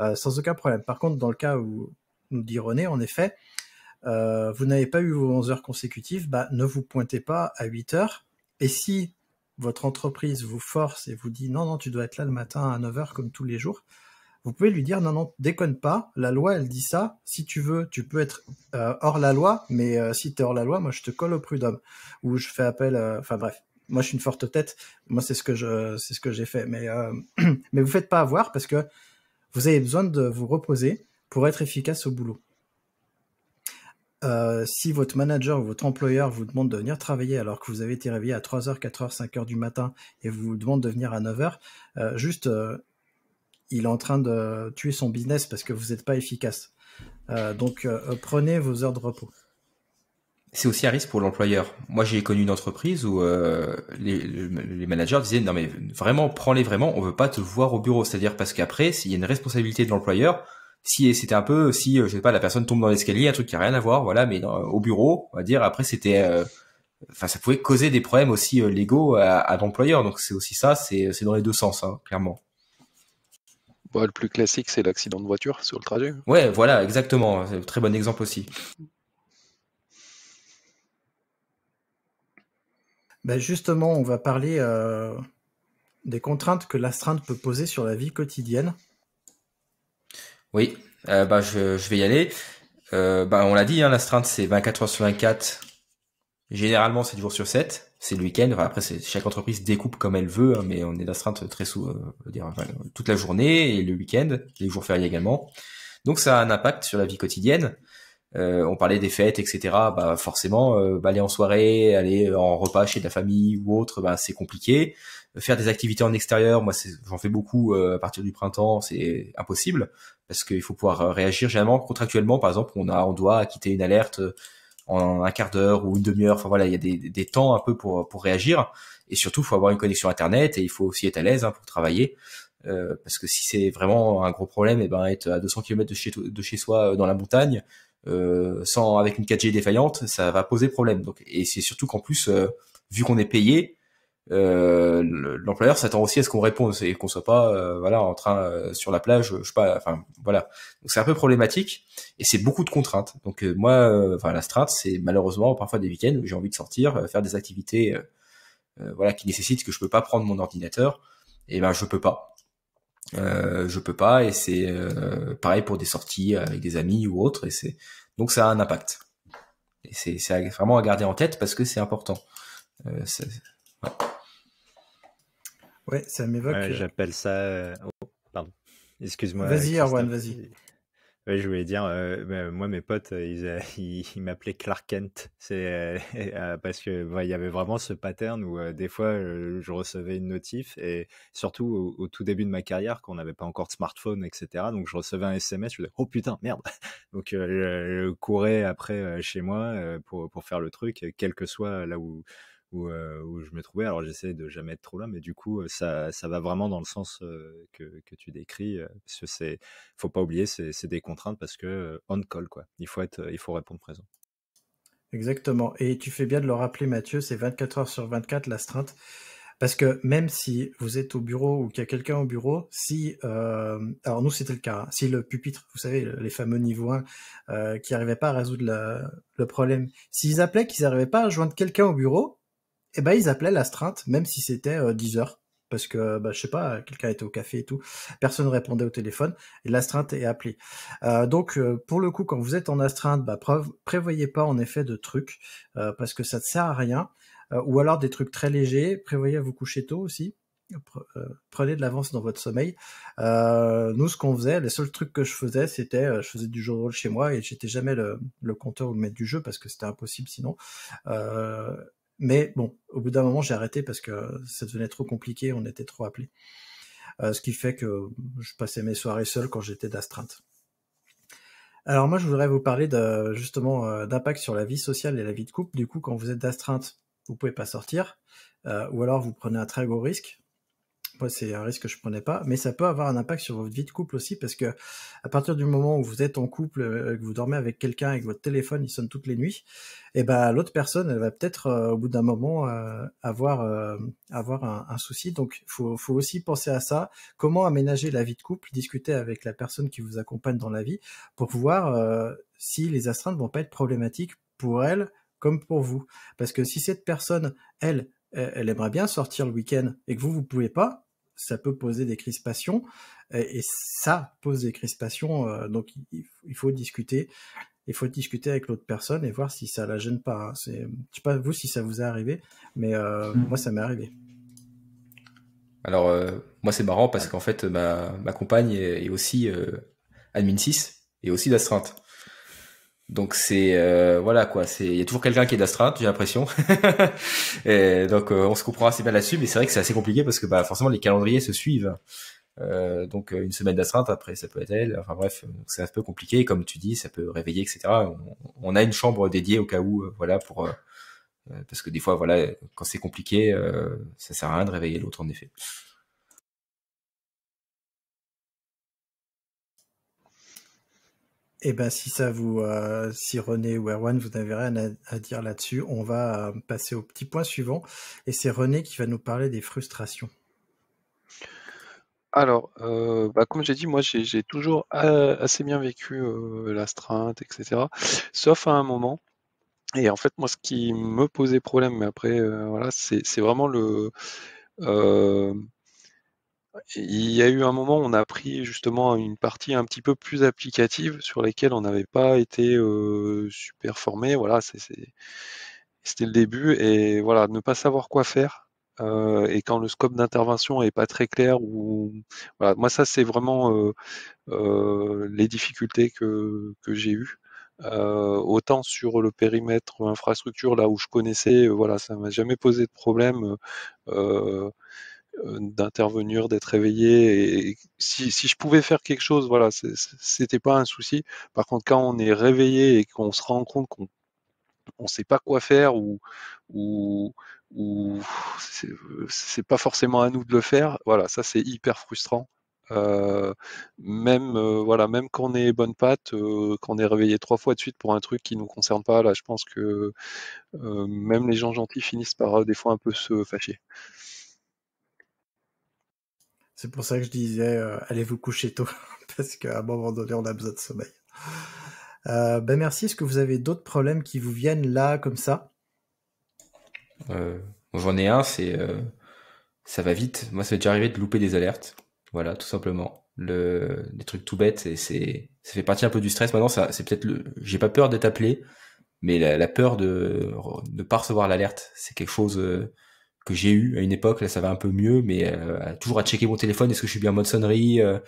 euh, sans aucun problème. Par contre, dans le cas où nous dit René, en effet, euh, vous n'avez pas eu vos 11 heures consécutives, bah, ne vous pointez pas à 8 heures. Et si votre entreprise vous force et vous dit non, non, tu dois être là le matin à 9 heures comme tous les jours, vous pouvez lui dire non, non, déconne pas, la loi elle dit ça, si tu veux, tu peux être euh, hors la loi, mais euh, si tu es hors la loi, moi je te colle au prud'homme, ou je fais appel, enfin bref, moi je suis une forte tête, moi c'est ce que je, c'est ce que j'ai fait, mais, [clears throat] mais vous faites pas avoir parce que vous avez besoin de vous reposer pour être efficace au boulot. Euh, si votre manager ou votre employeur vous demande de venir travailler alors que vous avez été réveillé à 3h, 4h, 5h du matin et vous demande de venir à 9h, euh, juste, euh, il est en train de tuer son business parce que vous n'êtes pas efficace. donc, prenez vos heures de repos. C'est aussi un risque pour l'employeur. Moi, j'ai connu une entreprise où les, les, managers disaient non mais vraiment, prends-les vraiment, on veut pas te voir au bureau. C'est-à-dire parce qu'après, s'il y a une responsabilité de l'employeur, si c'était un peu si euh, je sais pas la personne tombe dans l'escalier un truc qui a rien à voir voilà mais euh, au bureau on va dire après c'était euh, enfin ça pouvait causer des problèmes aussi légaux à, l'employeur donc c'est aussi ça c'est dans les deux sens hein, clairement bah, le plus classique c'est l'accident de voiture sur le trajet ouais voilà exactement c'est très bon exemple aussi bah, justement on va parler des contraintes que l'astreinte peut poser sur la vie quotidienne oui, euh, bah, je, vais y aller. Euh, bah, on l'a dit, hein, l'astreinte, c'est 24 heures sur 24. Généralement, c'est du jours sur 7. C'est le week-end. Enfin, après, chaque entreprise découpe comme elle veut, hein, mais on est d'astreinte très souvent, euh, toute la journée et le week-end, les jours fériés également. Donc, ça a un impact sur la vie quotidienne. on parlait des fêtes, etc. Bah, forcément, bah, aller en soirée, aller en repas chez de la famille ou autre, bah, c'est compliqué. Faire des activités en extérieur, moi, j'en fais beaucoup à partir du printemps, c'est impossible parce qu'il faut pouvoir euh, réagir. Généralement, contractuellement, par exemple, on a, on doit quitter une alerte euh, en un quart d'heure ou une demi-heure. Enfin voilà, il y a des, des, temps un peu pour pour réagir. Et surtout, il faut avoir une connexion internet et il faut aussi être à l'aise hein, pour travailler. Euh, parce que si c'est vraiment un gros problème, et eh ben être à 200 km de chez de chez soi dans la montagne, sans avec une 4G défaillante, ça va poser problème. Donc et c'est surtout qu'en plus, vu qu'on est payé, euh, l'employeur s'attend aussi à ce qu'on réponde et qu'on soit pas euh, voilà en train euh, sur la plage je sais pas enfin voilà donc c'est un peu problématique et c'est beaucoup de contraintes donc moi enfin la strat c'est malheureusement parfois des week-ends où j'ai envie de sortir faire des activités voilà qui nécessitent que je peux pas prendre mon ordinateur et eh ben je peux pas je peux pas et c'est pareil pour des sorties avec des amis ou autres et c'est donc ça a un impact et c'est vraiment à garder en tête parce que c'est important Ouais, ça m'évoque. Euh. J'appelle ça. Euh, oh, pardon. Excuse-moi. Vas-y, euh, Erwan, vas-y. je voulais dire, bah, moi, mes potes, [laughs] ils, m'appelaient Clark Kent. C'est [laughs] parce que bah, il y avait vraiment ce pattern où des fois, je recevais une notif et surtout au, tout début de ma carrière, quand on n'avait pas encore de smartphone, etc. Donc, je recevais un SMS, je me disais, oh putain, merde. [laughs] Donc, je, je, courais après chez moi pour faire le truc, quel que soit là où, où, euh, où je me trouvais. Alors j'essaie de jamais être trop là, mais du coup, euh, ça, ça va vraiment dans le sens euh, que, que, tu décris. parce que c'est, faut pas oublier, c'est des contraintes parce que on call quoi. Il faut être, il faut répondre présent. Exactement. Et tu fais bien de le rappeler, Mathieu, c'est 24 heures sur 24 l'astreinte. Parce que même si vous êtes au bureau ou qu'il y a quelqu'un au bureau, si, euh, alors nous c'était le cas, hein. si le pupitre, vous savez, les fameux niveau 1 qui n'arrivaient pas à résoudre le problème, s'ils appelaient qu'ils n'arrivaient pas à joindre quelqu'un au bureau, eh ben ils appelaient l'astreinte, même si c'était 10 euh, heures. Parce que, bah, je sais pas, quelqu'un était au café et tout, personne ne répondait au téléphone, et l'astreinte est appelée. Euh, donc, euh, pour le coup, quand vous êtes en astreinte, bah, prévoyez pas en effet de trucs, parce que ça ne sert à rien. ou alors des trucs très légers, prévoyez à vous coucher tôt aussi, prenez de l'avance dans votre sommeil. nous, ce qu'on faisait, les seuls trucs que je faisais, c'était je faisais du jeu de rôle chez moi et j'étais jamais le, le compteur ou le maître du jeu parce que c'était impossible sinon. Euh, mais bon, au bout d'un moment, j'ai arrêté parce que ça devenait trop compliqué, on était trop appelés. Euh, ce qui fait que je passais mes soirées seul quand j'étais d'astreinte. Alors moi, je voudrais vous parler de, justement euh, d'impact sur la vie sociale et la vie de couple. Du coup, quand vous êtes d'astreinte, vous pouvez pas sortir, euh, ou alors vous prenez un très gros risque c'est un risque que je prenais pas, mais ça peut avoir un impact sur votre vie de couple aussi, parce que à partir du moment où vous êtes en couple, euh, que vous dormez avec quelqu'un et que votre téléphone il sonne toutes les nuits, et eh ben l'autre personne elle va peut-être euh, au bout d'un moment euh, avoir avoir un, souci. Donc il faut aussi penser à ça. Comment aménager la vie de couple Discuter avec la personne qui vous accompagne dans la vie pour voir si les astreintes vont pas être problématiques pour elle comme pour vous. Parce que si cette personne elle elle aimerait bien sortir le week-end et que vous, vous pouvez pas, ça peut poser des crispations et, ça pose des crispations. Euh, donc il, faut discuter, il faut discuter avec l'autre personne et voir si ça la gêne pas. Hein. C'est, je sais pas vous si ça vous est arrivé, mais euh, hmm. moi ça m'est arrivé. Alors euh, moi c'est marrant parce qu'en fait ma, compagne est, est aussi admin 6 et aussi d'astreinte. Donc c'est euh, voilà quoi, c'est il y a toujours quelqu'un qui est d'astreinte j'ai l'impression. [laughs] donc euh, on se comprend assez bien là-dessus, mais c'est vrai que c'est assez compliqué parce que bah forcément les calendriers se suivent. Euh, donc euh, une semaine d'astreinte après ça peut être elle. Enfin bref, c'est un peu compliqué comme tu dis, ça peut réveiller etc. On, on a une chambre dédiée au cas où voilà pour parce que des fois voilà quand c'est compliqué ça sert à rien de réveiller l'autre en effet. Et eh ben, si ça vous, euh, si René ou Erwan, vous n'avez rien à, dire là-dessus, on va euh, passer au petit point suivant. Et c'est René qui va nous parler des frustrations. Alors, euh, bah, comme j'ai dit, moi, j'ai toujours assez bien vécu l'astreinte, etc. Sauf à un moment. Et en fait, moi, ce qui me posait problème, mais après, voilà, c'est vraiment le il y a eu un moment où on a pris justement une partie un petit peu plus applicative sur laquelle on n'avait pas été super formé. Voilà, c'était le début et voilà, ne pas savoir quoi faire. et quand le scope d'intervention n'est pas très clair ou moi ça c'est vraiment les difficultés que, j'ai eues. autant sur le périmètre infrastructure là où je connaissais, ça voilà, ça m'a jamais posé de problème. Euh, d'intervenir, d'être réveillé Et, si, je pouvais faire quelque chose, voilà, c'était pas un souci. Par contre, quand on est réveillé et qu'on se rend compte qu'on on sait pas quoi faire ou ou, ou c'est pas forcément à nous de le faire, voilà, ça c'est hyper frustrant. Euh, même euh, voilà, même quand on est bonne patte, quand on est réveillé trois fois de suite pour un truc qui nous concerne pas, là, je pense que même les gens gentils finissent par des fois un peu se fâcher. C'est pour ça que je disais, euh, allez vous coucher tôt, [laughs] parce qu'à un moment donné, on a besoin de sommeil. Euh, ben merci. Est-ce que vous avez d'autres problèmes qui vous viennent là, comme ça euh, J'en ai un, c'est ça va vite. Moi, ça m'est déjà arrivé de louper des alertes. Voilà, tout simplement. Le, des trucs tout bêtes, et c'est, ça fait partie un peu du stress. Maintenant, c'est peut-être le, j'ai pas peur d'être appelé, mais la, la peur de ne pas recevoir l'alerte, c'est quelque chose j'ai eu à une époque, là ça va un peu mieux, mais euh, toujours à checker mon téléphone, est-ce que je suis bien en mode sonnerie euh,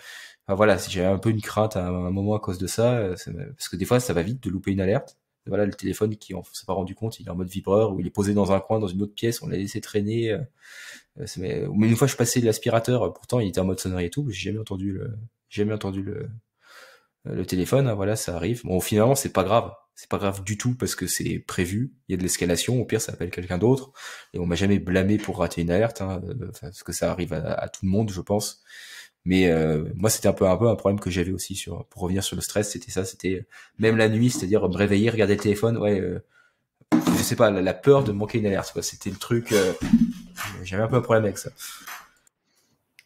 voilà, j'avais un peu une crainte à un moment à cause de ça, euh, parce que des fois ça va vite de louper une alerte. Voilà, le téléphone qui on s'est pas rendu compte, il est en mode vibreur ou il est posé dans un coin dans une autre pièce, on l'a laissé traîner. Euh, mais une fois je passais l'aspirateur, pourtant il était en mode sonnerie et tout, j'ai jamais entendu le jamais entendu le, le téléphone, hein, voilà, ça arrive. Bon, finalement, c'est pas grave c'est pas grave du tout parce que c'est prévu, il y a de l'escalation, au pire ça appelle quelqu'un d'autre, et on m'a jamais blâmé pour rater une alerte, hein, euh, parce que ça arrive à, tout le monde, je pense. Mais euh, moi c'était un peu un problème que j'avais aussi sur pour revenir sur le stress, c'était ça, c'était euh, même la nuit, c'est-à-dire me réveiller, regarder le téléphone, ouais, je sais pas, la, peur de manquer une alerte, quoi. C'était le truc, j'avais un peu un problème avec ça.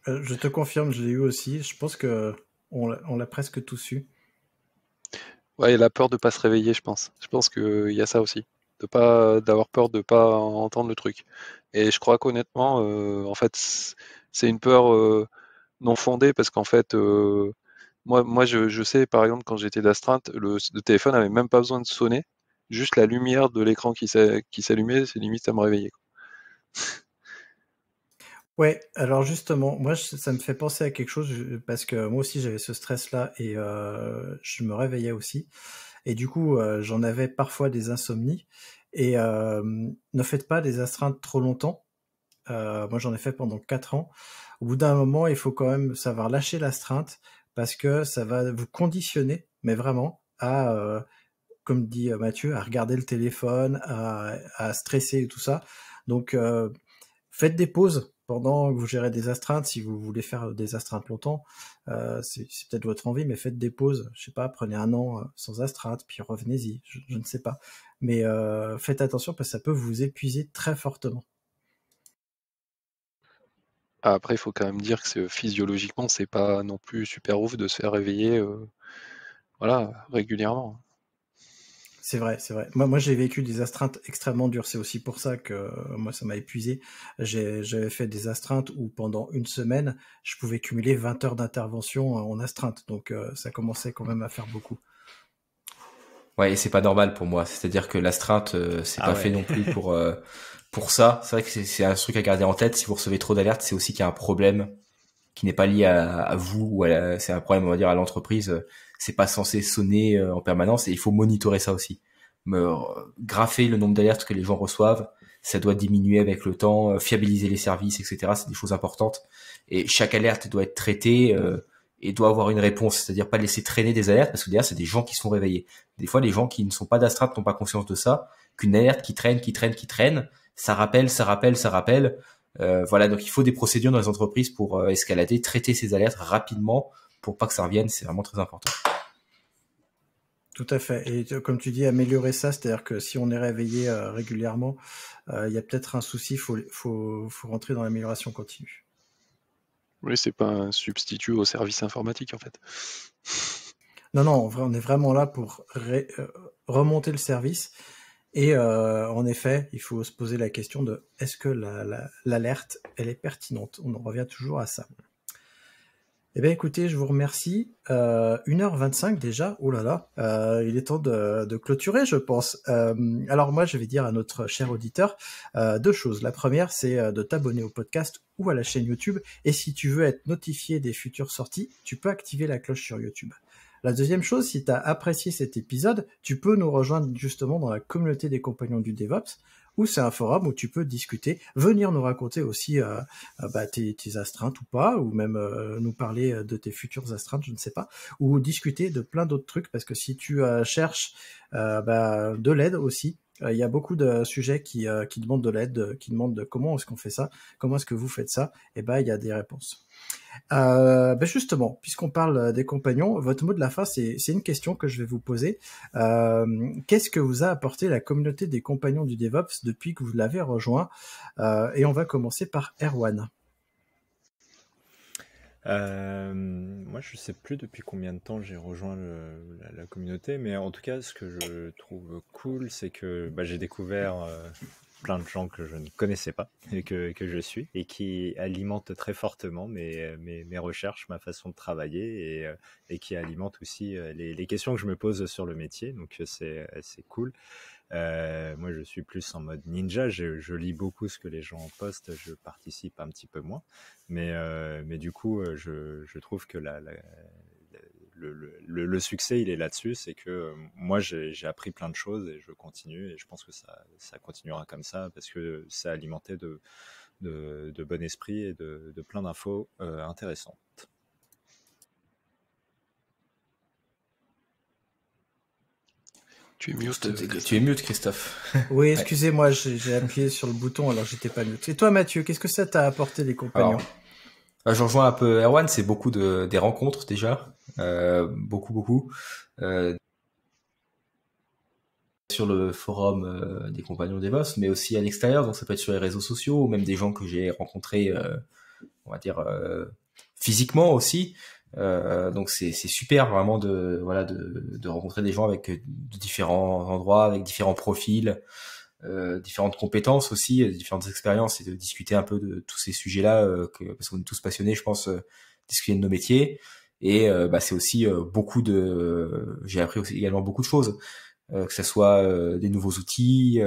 Je te confirme, je l'ai eu aussi. Je pense que on l'a presque tous eu. Ouais, et la peur de pas se réveiller, je pense. Je pense qu'il euh, y a ça aussi, de pas euh, d'avoir peur de pas entendre le truc. Et je crois qu'honnêtement, euh, en fait, c'est une peur euh, non fondée parce qu'en fait, moi, moi, je, sais par exemple quand j'étais d'astreinte, le, téléphone avait même pas besoin de sonner, juste la lumière de l'écran qui s'allumait, c'est limite à me réveiller. Ouais, alors justement, moi, ça me fait penser à quelque chose parce que moi aussi j'avais ce stress-là et euh, je me réveillais aussi. Et du coup, euh, j'en avais parfois des insomnies. Et ne faites pas des astreintes trop longtemps. Euh, moi, j'en ai fait pendant quatre ans. Au bout d'un moment, il faut quand même savoir lâcher l'astreinte parce que ça va vous conditionner, mais vraiment, à, comme dit Mathieu, à regarder le téléphone, à, stresser et tout ça. Donc, faites des pauses pendant que vous gérez des astreintes, si vous voulez faire euh, des astreintes longtemps, euh, c'est peut-être votre envie, mais faites des pauses. Je sais pas, prenez un an euh, sans astreinte, puis revenez-y. Je, ne sais pas. Mais faites attention parce que ça peut vous épuiser très fortement. Ah, après, il faut quand même dire que physiologiquement, c'est pas non plus super ouf de se faire réveiller, voilà, régulièrement. C'est vrai, c'est vrai. Moi, j'ai vécu des astreintes extrêmement dures. C'est aussi pour ça que euh, moi, ça m'a épuisé. J'avais fait des astreintes où pendant une semaine, je pouvais cumuler 20 heures d'intervention euh, en astreinte. Donc, euh, ça commençait quand même à faire beaucoup. Ouais, et c'est pas normal pour moi. C'est-à-dire que l'astreinte, c'est ah pas fait non plus [laughs] pour, pour ça. C'est vrai que c'est un truc à garder en tête. Si vous recevez trop d'alertes, c'est aussi qu'il y a un problème qui n'est pas lié à, vous ou c'est un problème, on va dire, à l'entreprise c'est pas censé sonner euh, en permanence et il faut monitorer ça aussi. me euh, graffer le nombre d'alertes que les gens reçoivent, ça doit diminuer avec le temps, euh, fiabiliser les services, etc. C'est des choses importantes. Et chaque alerte doit être traitée et doit avoir une réponse, c'est-à-dire pas laisser traîner des alertes, parce que derrière, c'est des gens qui sont réveillés. Des fois, les gens qui ne sont pas d'Astrap n'ont pas conscience de ça, qu'une alerte qui traîne, qui traîne, qui traîne, ça rappelle, ça rappelle, ça rappelle. voilà, donc il faut des procédures dans les entreprises pour escalader, traiter ces alertes rapidement pour pas que ça revienne, c'est vraiment très important. Tout à fait. Et euh, comme tu dis, améliorer ça, c'est-à-dire que si on est réveillé euh, régulièrement, euh, il y a peut-être un souci, il faut, rentrer dans l'amélioration continue. Oui, c'est pas un substitut au service informatique en fait. Non, non, on est vraiment là pour remonter le service. Et en effet, il faut se poser la question de est-ce que l'alerte, elle est pertinente On en revient toujours à ça. Eh bien, écoutez, je vous remercie. 1h25 euh, déjà, oh là là, euh, il est temps de, clôturer, je pense. Euh, alors moi, je vais dire à notre cher auditeur deux choses. La première, c'est de t'abonner au podcast ou à la chaîne YouTube. Et si tu veux être notifié des futures sorties, tu peux activer la cloche sur YouTube. La deuxième chose, si tu as apprécié cet épisode, tu peux nous rejoindre justement dans la communauté des compagnons du DevOps ou c'est un forum où tu peux discuter, venir nous raconter aussi euh, euh, bah, tes, astreintes ou pas, ou même euh, nous parler de tes futures astreintes, je ne sais pas, ou discuter de plein d'autres trucs, parce que si tu cherches bah, de l'aide aussi, il y a beaucoup de sujets qui, qui demandent de l'aide, qui demandent de comment est-ce qu'on fait ça, comment est-ce que vous faites ça, et eh bah, ben, il y a des réponses. Euh, ben justement, puisqu'on parle euh, des compagnons, votre mot de la fin, c'est une question que je vais vous poser. Euh, qu'est-ce que vous a apporté la communauté des compagnons du DevOps depuis que vous l'avez rejoint Et on va commencer par Erwan. moi, je ne sais plus depuis combien de temps j'ai rejoint la, communauté, mais en tout cas, ce que je trouve cool, c'est que bah, j'ai découvert plein de gens que je ne connaissais pas [laughs] et que, que je suis et qui alimentent très fortement mes, mes, mes recherches, ma façon de travailler et, euh, et qui alimentent aussi euh, les, les, questions que je me pose sur le métier. Donc euh, c'est cool. moi, je suis plus en mode ninja. Je, je, lis beaucoup ce que les gens postent. Je participe un petit peu moins. Mais, mais du coup, je, je trouve que la, la, le, succès, il est là-dessus, c'est que euh, moi, j'ai appris plein de choses et je continue. Et je pense que ça, continuera comme ça parce que ça alimentait de, de, bon esprit et de, plein d'infos euh, intéressantes. Tu es mute, euh, Christophe. es [laughs] Christophe. Oui, excusez-moi, j'ai appuyé sur le bouton alors j'étais pas mute. Et toi, Mathieu, qu'est-ce que ça t'a apporté les compagnons alors, Je rejoins un peu Erwan, c'est beaucoup de, des rencontres déjà. Euh, beaucoup, beaucoup. Euh, sur le forum euh, des compagnons des boss mais aussi à l'extérieur, donc ça peut être sur les réseaux sociaux ou même des gens que j'ai rencontrés, on va dire, physiquement aussi. donc c'est super vraiment de voilà de, rencontrer des gens avec différents endroits, avec différents profils, différentes compétences aussi, différentes expériences et de discuter un peu de tous ces sujets-là parce qu'on est tous passionnés, je pense, discuter de nos métiers. Et euh, bah, c'est aussi euh, beaucoup de. J'ai appris aussi également beaucoup de choses, euh, que ce soit des nouveaux outils,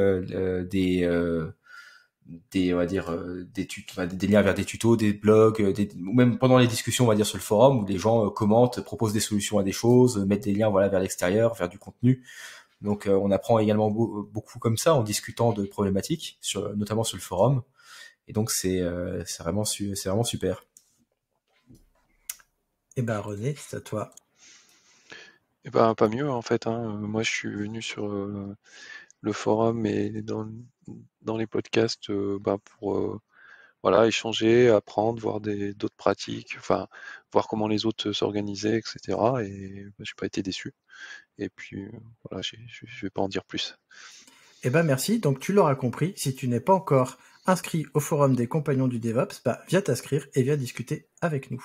des des on va dire des, des liens vers des tutos, des blogs, des, même pendant les discussions on va dire sur le forum où les gens commentent, proposent des solutions à des choses, mettent des liens voilà vers l'extérieur, vers du contenu. Donc on apprend également beaucoup comme ça en discutant de problématiques, sur, notamment sur le forum. Et donc c'est c'est vraiment c'est vraiment super. Eh ben, René, c'est à toi. Eh ben pas mieux en fait. Hein. Euh, moi je suis venu sur euh, le forum et dans, les podcasts euh, ben, pour voilà, échanger, apprendre, voir d'autres pratiques, enfin voir comment les autres s'organisaient, etc. Et ben, je n'ai pas été déçu. Et puis voilà, je vais pas en dire plus. Eh ben merci. Donc tu l'auras compris, si tu n'es pas encore inscrit au forum des compagnons du DevOps, viens t'inscrire et viens discuter avec nous.